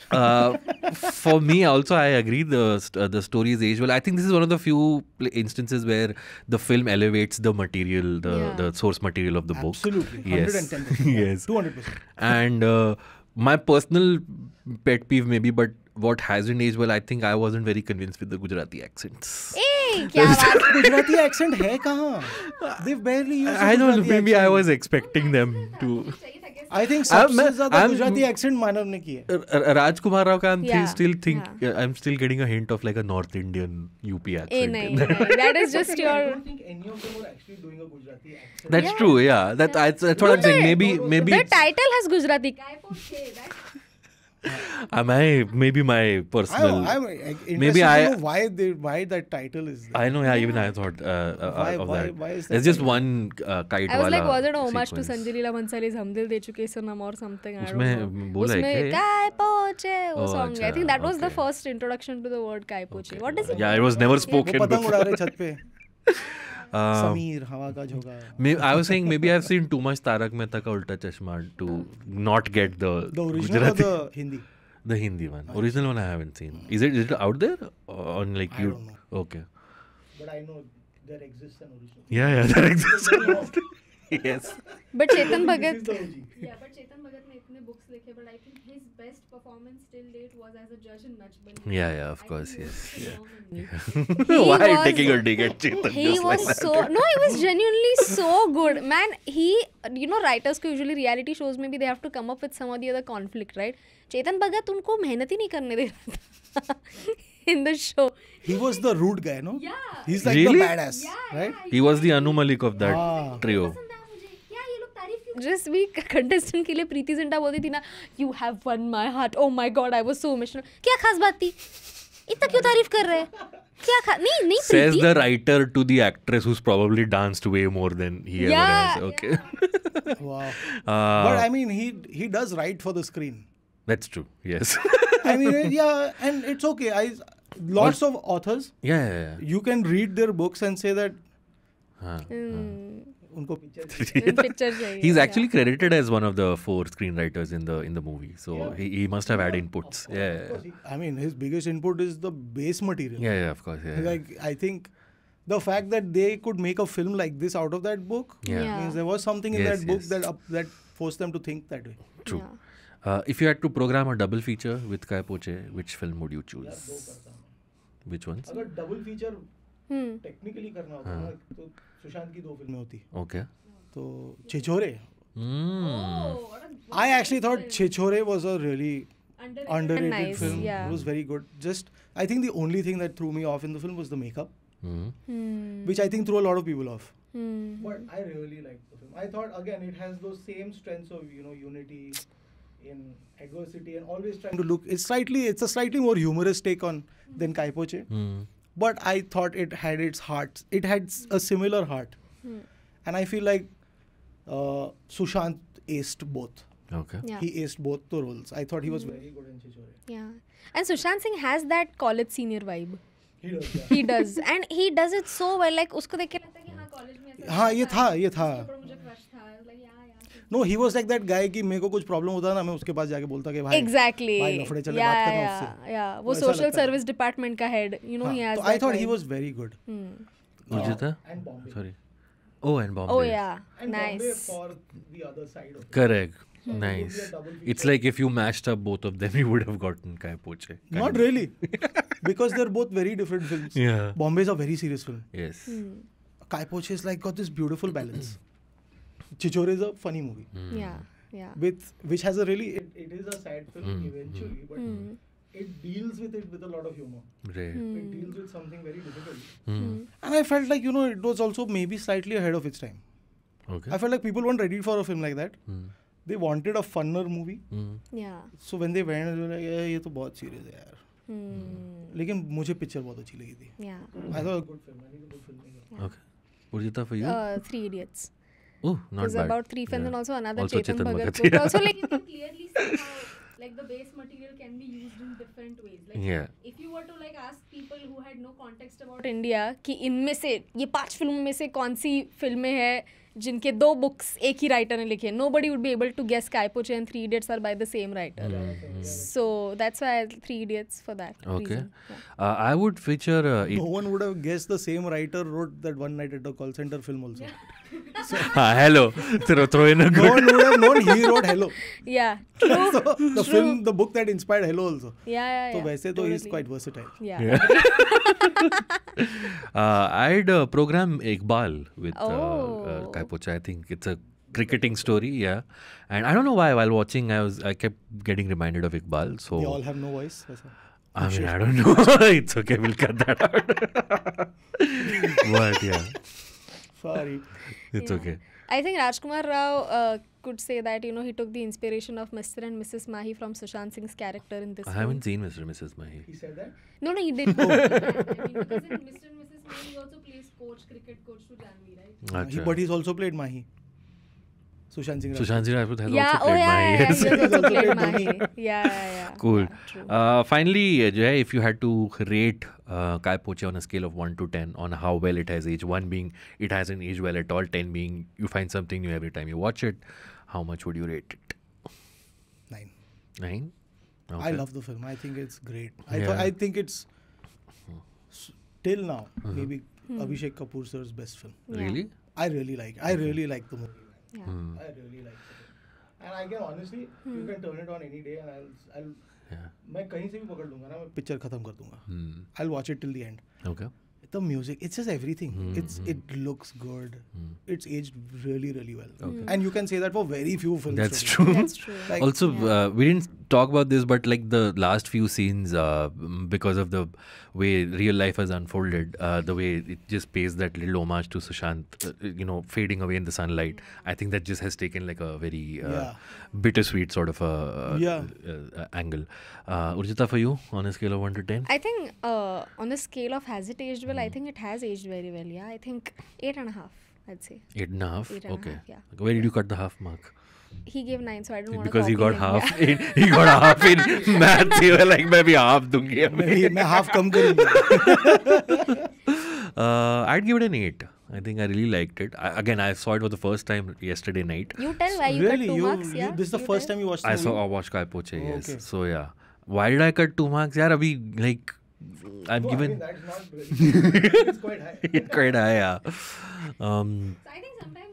for me also I agree the the story is as well I think this is one of the few instances where the film elevates the material, the, yeah. the source material of the Absolutely. book. Absolutely. Yes. 110%. yes. 200%. And uh, my personal pet peeve, maybe, but what hasn't aged well, I think I wasn't very convinced with the Gujarati accents. Hey, Gujarati accent They've barely used I don't know, maybe accent. I was expecting them to. I think सबसे ज्यादा Gujarati accent मानव ने किया राजकुमार राव का I still think I am still getting a hint of like a north Indian UP accent that is just your That's true, yeah. That, uh, I? maybe my personal. I, I, maybe I why they why that title is. There. I know, yeah. Even I thought uh, uh, why, of why, that. Why is that it's just one uh, kite. I was like, was it a homage to Sanjay Leela Bhansali's "Hum Dil De Chuke Sanam" or something? I do don't know. Usme. उसमें है काय पोचे वो song. I think that was the first introduction to the word kai poche. What does it? Yeah, it was never spoken. पतंग Sameer, Hawa ka jhoga. I was saying maybe I've seen too much Tarak Mehta ka Ulta Chashma to not get the the original Gujarati. Hindi. The Hindi one, original one I haven't seen. Is it out there uh, on like I Don't know. Okay. But I know there exists an original. Yeah, yeah, there exists. yes. But Chetan Bhagat. yeah, Likhe, but I think his best performance till date was as a judge in Najban. Yeah, yeah, of I course, yes. Yeah. yeah. Why was, taking a dig at Chetan? He just was like so no, he was genuinely so good, man. He, you know, writers को usually reality shows में भी they have to come up with some of the other conflict, right? Chetan भगत उनको मेहनत ही नहीं करने दे रहा था in the show. He was the rude guy, no? Yeah. He's like really? the badass, yeah, right? Yeah, he, he was the Anu Malik of that ah. trio. जिस भी contestant के लिए प्रीति जिंटा बोलती थी ना you have won my heart oh my God I was so emotional क्या खास बात थी इतना क्यों तारीफ कर रहे हैं क्या खा नहीं नहीं says the writer to the actress who's probably danced way more than he yeah, ever has okay yeah. wow uh, but i mean he he does write for the screen that's true yes i mean yeah and it's okay i lots or, of authors yeah, yeah, yeah you can read their books and say that huh, mm. huh. उनको picture चाहिए he is actually credited as one of the four screen writers in the in the movie so he must have had inputs I mean his biggest input is the base material yeah yeah of course like I think the fact that they could make a film like this out of that book yeah. Yeah. means there was something in yes, that book yes. that up, that forced them to think that way. True. Yeah. Uh, if you had to program a double feature with Kai Poche, which film would you choose? which ones? अगर double feature hmm. technically करना होता है तो सुशांत की दो फिल्में होती okay तो Chhichhore I actually thought Chhichhore was a really underrated film it was very good just I think the only thing that threw me off in the film was the makeup which I think threw a lot of people off but I really like the film I thought again it has those same strengths of you know unity in adversity and always trying to look it's slightly it's a slightly more humerus take on then काइपोचे hmm but I thought it had its heart. It had a similar heart, hmm. and I feel like uh, Sushant aced both. Okay. Yeah. He aced both the roles. I thought he was mm. very good in Chichore. Yeah, and Sushant Singh has that college senior vibe. He does. Yeah. he does, and he does it so well. Like usko देख के लगता है कि हाँ college no he was like that guy कि मेरे को कुछ प्रॉब्लम होता ना मैं उसके पास जाके बोलता कि भाई एग्जैक्टली भाई लफड़े चले yeah, बात करना yeah, उससे या वो सोशल सर्विस डिपार्टमेंट का head you know he has I thought he was very good मुझे था sorry Oh, and Bombay. Oh, yeah. And nice. Bombay for the other side of Correct. So nice. It's like if you mashed up both of them, you would have gotten Kai Poche. Not of. really. because they're both very different films. Yeah. Bombay is a very serious film. Yes. Mm. Kai Poche is like got this beautiful balance. Chichore is a funny movie. Mm. Yeah, yeah. With which has a really it, it is a sad film mm. eventually, mm. but mm. it deals with it with a lot of humor. Right. Mm. It deals with something very difficult. Mm. Mm. And I felt like you know it was also maybe slightly ahead of its time. Okay. I felt like people weren't ready for a film like that. Mm. They wanted a funner movie. Mm. Yeah. So when they went, they were like, yeah, ये तो बहुत serious है यार. लेकिन मुझे picture बहुत अच्छी लगी थी I thought good film I need good film okay Urjita, for you? Uh, three Idiots. Oh, not bad. about three fans yeah. and also another also Chetan, Chetan Bhagat. Yeah. also like you can clearly see how like the base material can be used in different ways. Like yeah. if you were to like ask people who had no context about India कि इनमें से ये पांच फिल्मों में से कौन सी फिल्में हैं जिनके दो बुक्स एक ही राइटर ने लिखे no buddy would be able to guess कायपोच and three idiots are by the same writer so that's why three idiots for that okay I would feature no one would have guess the same writer wrote that one night at the call centre film also हाँ, hello. Throw, throw in a good. No one would have known he wrote hello. Yeah. True. so the True. film, the book that inspired hello also. Yeah, yeah, yeah. So वैसे तो he's quite versatile. Yeah. yeah. uh, I had a program Iqbal with oh. uh, uh, Kaipocha. I think it's a cricketing story, yeah. And I don't know why while watching I was I kept getting reminded of Iqbal. So you all have no voice. I mean, I don't know. it's okay. We'll cut that out. but yeah. Sorry. it's okay. I think Rajkumar Rao uh, could say that you know he took the inspiration of Mr. and Mrs. Mahi from Sushant Singh's character in this. I haven't seen Mr. and Mrs. Mahi. He said that. No, no, he didn't. I mean, because in Mr. and Mrs. Mahi he also plays coach, cricket coach to Janvi, right? Achha. But he's also played Mahi. Sushant Singh Rajput has yeah, also played Mahi. yeah, he Yeah, yeah, yeah. Cool. true. Uh, finally, uh, Jay, if you had to rate uh, on a scale of 1 to 10 on how well it has aged, 1 being it hasn't aged well at all, 10 being you find something new every time you watch it, how much would you rate it? 9. 9? I love the film. I think it's great. I, yeah. I think it's, till now, uh-huh. maybe hmm. Abhishek Kapoor sir's best film. Really? I really like I really like the movie. Yeah. Mm. I really like it. And I can honestly, mm. you can turn it on any day and I'll, I'll yeah. मैं कहीं से भी पकड़ लूंगा ना मैं picture खत्म कर दूंगा I watch it till the end okay the music it's just everything mm-hmm. it's it looks good mm. it's aged really really well okay. and you can say that for very few films that's true, that's true. Like, also yeah. uh, we didn't talk about this, but like the last few scenes, uh, because of the way real life has unfolded, uh, the way it just pays that little homage to Sushant, uh, you know, fading away in the sunlight. I think that just has taken like a very uh, yeah. bittersweet sort of a uh, yeah. Uh, angle. Urjita, for you, on a scale of one to ten, I think on the scale of has it aged well, mm. I think it has aged very well. Yeah, I think eight and a half. I'd say eight and a half. Eight okay. half, yeah. Where did you cut the half mark? he gave nine, so I don't want because he got him. half. in, he got half in maths. He was like, "Maybe भी half दूंगी मैं मैं half कम करूंगी. uh, I'd give it an eight. I think I really liked it. I, again, I saw it for the first time yesterday night. You tell why you really? cut two you, marks, you, yeah? This is the you first tell? time you watched. The I movie? saw I watched Kai Poche, oh, yes. Okay. So yeah, why did I cut two marks? Yeah, abhi like. I'm no, given. I mean, that's not it's quite high. it's quite high, yeah. Um, so I think sometimes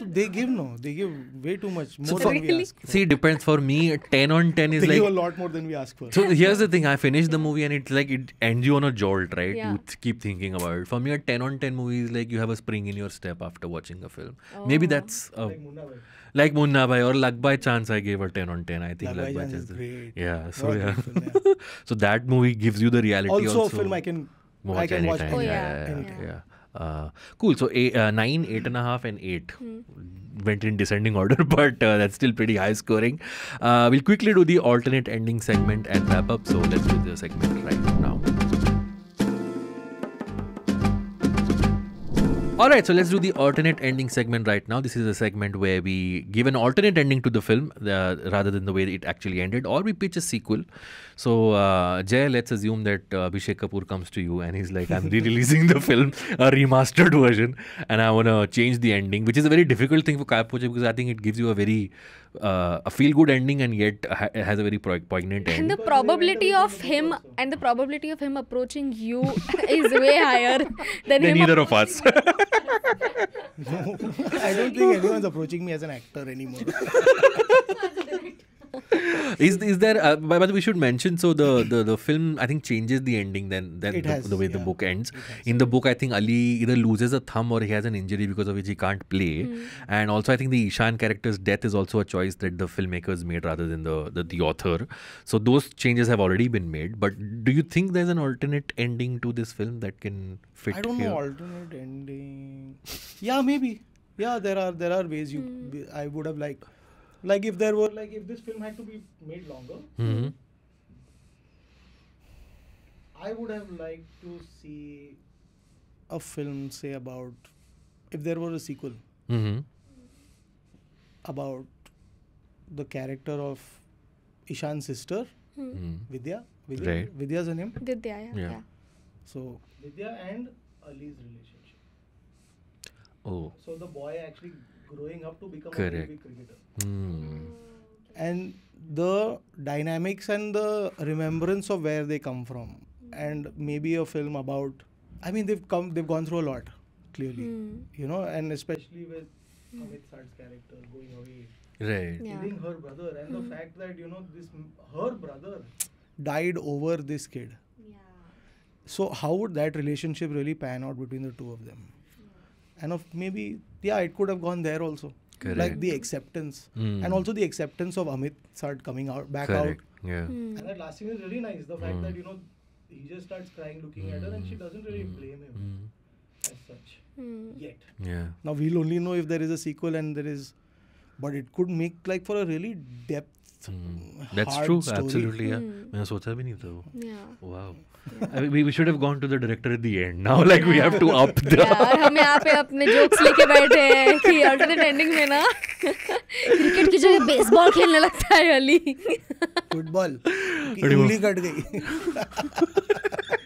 they give no, they give way too much more so than really? we See, depends for me. Ten on ten is like a lot more than we ask for. So here's the thing: I finished the movie and it's like it ends you on a jolt, right? Yeah. You keep thinking about it. For me, a ten on ten movie is like you have a spring in your step after watching a film. Maybe oh. that's like Munna Bhai. Like or Lag by Chance. I gave a ten on ten. I think Lag, by Chance is great. Yeah. So yeah. so that movie gives you the reality. Also, a film I can. Watch I can watch. Oh, yeah. Uh, cool. So eight, uh, nine, eight and a half, and eight mm. went in descending order, but uh, that's still pretty high scoring. Uh, we'll quickly do the alternate ending segment and wrap up. So let's do the segment right now. All right, so let's do the alternate ending segment right now. This is a segment where we give an alternate ending to the film uh, rather than the way it actually ended, or we pitch a sequel. So uh, Jay, let's assume that uh, Abhishek Kapoor comes to you and he's like, "I'm re-releasing the film, a remastered version, and I want to change the ending," which is a very difficult thing for Kapoor because I think it gives you a very uh, a feel-good ending and yet ha- has a very poignant end. And the probability of him and the probability of him approaching you is way higher than, than either of us. no, I don't think anyone's approaching me as an actor anymore. is is there? Uh, but we should mention. So the, the the film I think changes the ending then then the, has, the, way yeah. the book ends. In the book, I think Ali either loses a thumb or he has an injury because of which he can't play. Mm. And also, I think the Ishan character's death is also a choice that the filmmakers made rather than the the, the author. So those changes have already been made. But do you think there's an alternate ending to this film that can fit? I don't here? know alternate ending. yeah, maybe yeah there are there are ways you mm. i would have liked like if there were like if this film had to be made longer mm-hmm. i would have liked to see a film say about if there were a sequel mm-hmm. about the character of ishan's sister mm-hmm. vidya vidya right. vidya's her name vidya yeah, yeah. yeah. so vidya and ali's relationship oh so the boy actually growing up to become Correct. a big cricketer. Hmm. And the dynamics and the remembrance of where they come from, and maybe a film about. I mean, they've come, they've gone through a lot, clearly. Mm. You know, and especially with mm. Amit Sat's character going away, right, killing her brother, and mm. the hmm. fact that you know this her brother died over this kid. Yeah. So how would that relationship really pan out between the two of them? Yeah. And of maybe yeah, it could have gone there also. Correct. Like the acceptance mm. and also the acceptance of Amit start coming out back Correct. out. Yeah. Mm. And that last scene is really nice. The fact hmm. that you know he just starts crying, looking at her, and she hmm. doesn't really hmm. blame him as such yet. Yeah. Now we'll only know if there is a sequel and there is, but it could make like for a really depth. That's true absolutely मैंने सोचा भी नहीं था Yeah. Wow. I mean, we should have gone to the director at the end. Now, like we have to up the. यार हम यहाँ पे अपने जोक्स लेके बैठे हैं कि अल्टरनेट एंडिंग में ना क्रिकेट की जगह बेसबॉल खेलने लगता है अली फुटबॉल उंगली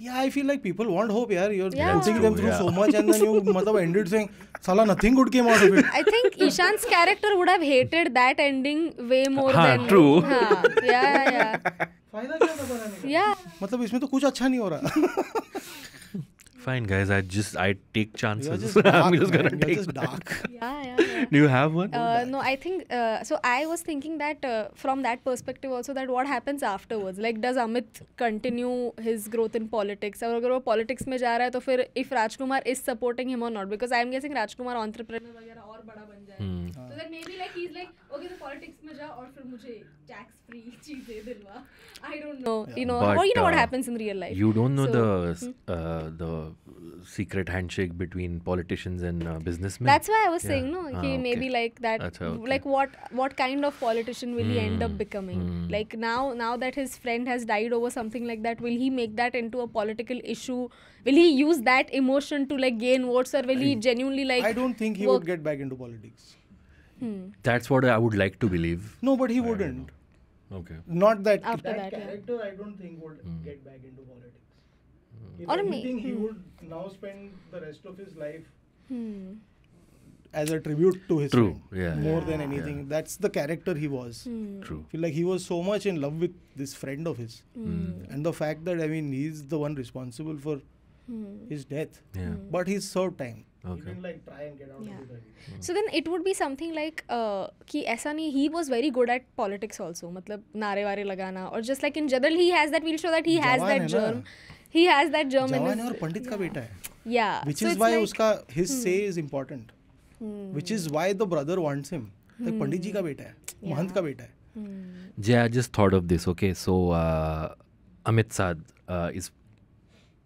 Yeah, I feel like people want hope, yeah. You're yeah. putting them through yeah. so much and then you matlab, ended saying, Sala, nothing good came out of it. I think Ishan's character would have hated that ending way more हाँ, than... True. हाँ, yeah, yeah. फायदा क्या Yeah. मतलब इसमें तो कुछ अच्छा नहीं हो रहा fine, guys. I just I take chances. just dark, I'm just gonna man. take. You're just dark. yeah, yeah, yeah, Do you have one? Uh, no, I think uh, so. I was thinking that uh, from that perspective also that what happens afterwards. Like, does Amit continue his growth in politics? और अगर वो politics में जा रहा है तो फिर if Rajkumar is supporting him or not? Because I am guessing Rajkumar entrepreneur वगैरह और बड़ा Hmm. So that maybe like he's like okay तो politics में जा और फिर मुझे tax free cheeze dilwa i don't know yeah. you know but, or you know uh, what happens in real life you don't know so, the hmm? uh, the secret handshake between politicians and uh, businessmen that's why i was yeah. saying no ah, he okay. maybe like that okay. like what what kind of politician will mm. he end up hmm, becoming mm. like now now that his friend has died over something like that will he make that into a political issue will he use that emotion to like gain votes or will I, he genuinely like i don't think he would get back into politics Hmm. That's what I would like to believe. No, but he I wouldn't. Okay. Not that after that, that character, yeah. I don't think would mm. get back into politics. Mm. If or anything, he hmm. would now spend the rest of his life hmm. as a tribute to his True. Friend, yeah. More yeah. than anything, yeah. that's the character he was. Hmm. True. Feel like he was so much in love with this friend of his, and the fact that I mean he's the one responsible for his death yeah. but he served time Okay. Even like try and get out yeah. of it. Hmm. So then it would be something like uh, कि ऐसा नहीं he was very good at politics also मतलब नारे वारे लगाना और just like in general he has that we'll show that he has that germ he has that germ जवान है और पंडित का बेटा है yeah which so is why like, उसका his hmm. say is important hmm. which is why the brother wants him hmm. like पंडित जी का बेटा है yeah. महंत का बेटा है hmm. yeah I just thought of this okay so uh, Amit Saad uh, is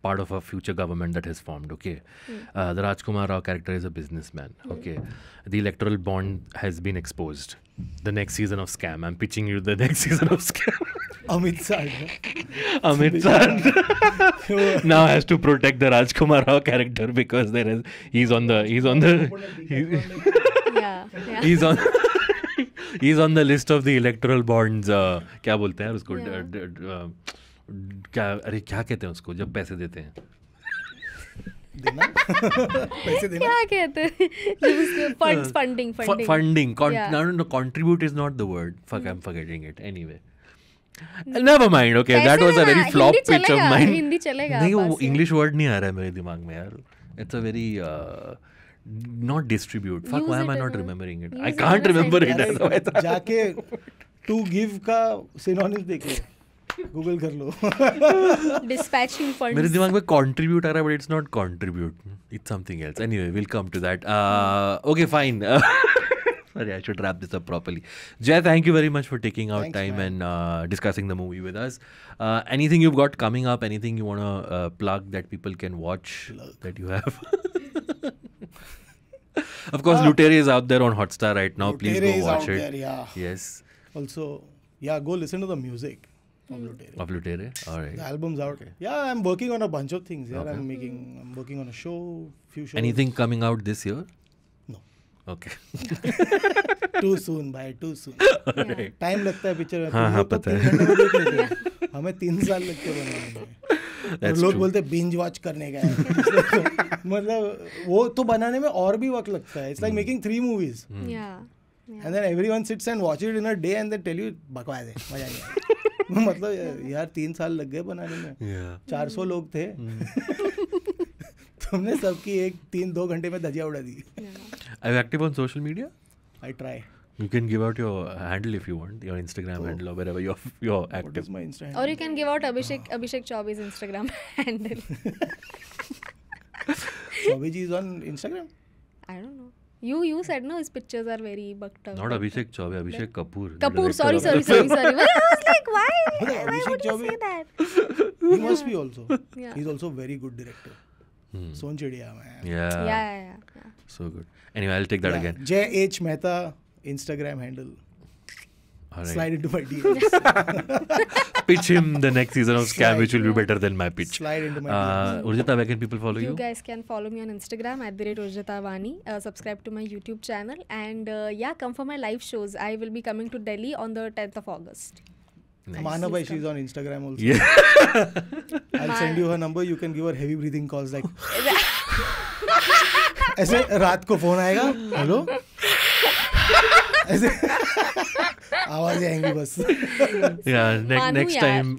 part of a future government that has formed. Okay, mm. uh, the Rajkumar Rao character is a businessman. Mm. Okay, the electoral bond has been exposed. The next season of Scam. I'm pitching you the next season of Scam. Amit Sand. Amit Sand now has to protect the Rajkumar Rao character because there is he's on the he's on the he's, he's on. he's on the list of the electoral bonds. Uh, क्या बोलते हैं उसको? Yeah. Uh, क्या अरे क्या कहते हैं उसको जब पैसे देते हैं इंग्लिश वर्ड नहीं आ रहा है मेरे दिमाग में यार it's a very not distribute fuck I am i not remembering it i can't remember जाके टू गिव का गूगल कर लो डिस्पैचिंग फंड मेरे दिमाग में कंट्रीब्यूट आ रहा है but it's not contribute it's something else anyway will come to that okay fine Sorry, I should wrap this up properly. Jay, thank you very much for taking out Thanks, time man. and uh, discussing the movie with us. Uh, anything you've got coming up? Anything you want to uh, plug that people can watch plug. that you have? of course, ah, is out there on Hotstar right now. Please go watch it. There, yeah. Yes. Also, yeah, go listen to the music. of Lutere. Of Lutere. All right. The album's out. Okay. Yeah, I'm working on a bunch of things. Yeah, okay. I'm making. I'm working on a show. Few shows. Anything coming out this year? No. Okay. too soon, bhai. Too soon. Right. Time लगता है picture में. हाँ हाँ पता है. हमें तीन साल लगते हैं बनाने में. That's लोग बोलते बिंज वॉच करने का मतलब वो तो बनाने में और भी वक्त लगता है it's like making three movies and then everyone sits and watch it in a day and they tell you बकवास है मजा नहीं मतलब यार तीन साल लग गए बनाने में चार सौ लोग थे तुमने सबकी एक तीन दो घंटे में धजिया उड़ा दी I active on social media I try You can give out your handle if you want, your Instagram oh. handle or wherever you're you're active. What is my Instagram? Handle? Or you can give out Abhishek Abhishek Chaubey's Instagram handle. Chaubey is on Instagram. I don't know. You you said no these pictures are very backed not Abhishek Chaubey Abhishek Kapoor Kapoor sorry sorry sorry I was like why Abhishek Chaubey he must be also he is also very good director Sonchiriya man yeah yeah yeah so good anyway I will take that again Jay H Mehta Instagram handle right. Slide into my DMs. pitch him the next season of Scam, which will be better than my pitch. Slide into my uh, DMs. Urjita, where can people follow you? You guys can follow me on Instagram at the rate Urjita Vani. Uh, subscribe to my YouTube channel. And uh, yeah, come for my live shows. I will be coming to Delhi on the 10th of August. Nice. Mana Bhai, she's on Instagram also. Yeah. I'll send you her number. You can give her heavy breathing calls like... ऐसे रात को phone आएगा hello आवाज आएंगी बस या next time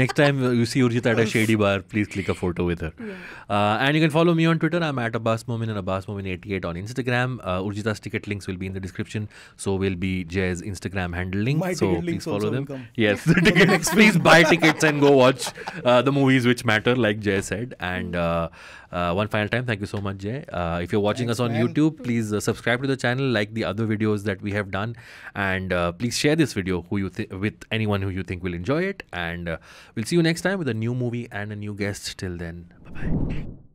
next time uh, you see Urjita at a shady bar, please click a photo with her. Yeah. Uh, and you can follow me on Twitter. I'm at Abbas Momin and Abbas Momin88 on Instagram. Uh, Urjita's ticket links will be in the description. So will be Jay's Instagram handle link. My so please follow them. Come. Yes, the tickets. please buy tickets and go watch uh, the movies which matter, like Jay said. And mm. uh, uh, one final time, thank you so much, Jay. Uh, if you're watching Thanks, us on man. YouTube, please uh, subscribe to the channel, like the other videos that we have done, and uh, please share this video who you with anyone who you think will enjoy it. And uh, we'll see you next time with a new movie and a new guest. Till then, bye bye.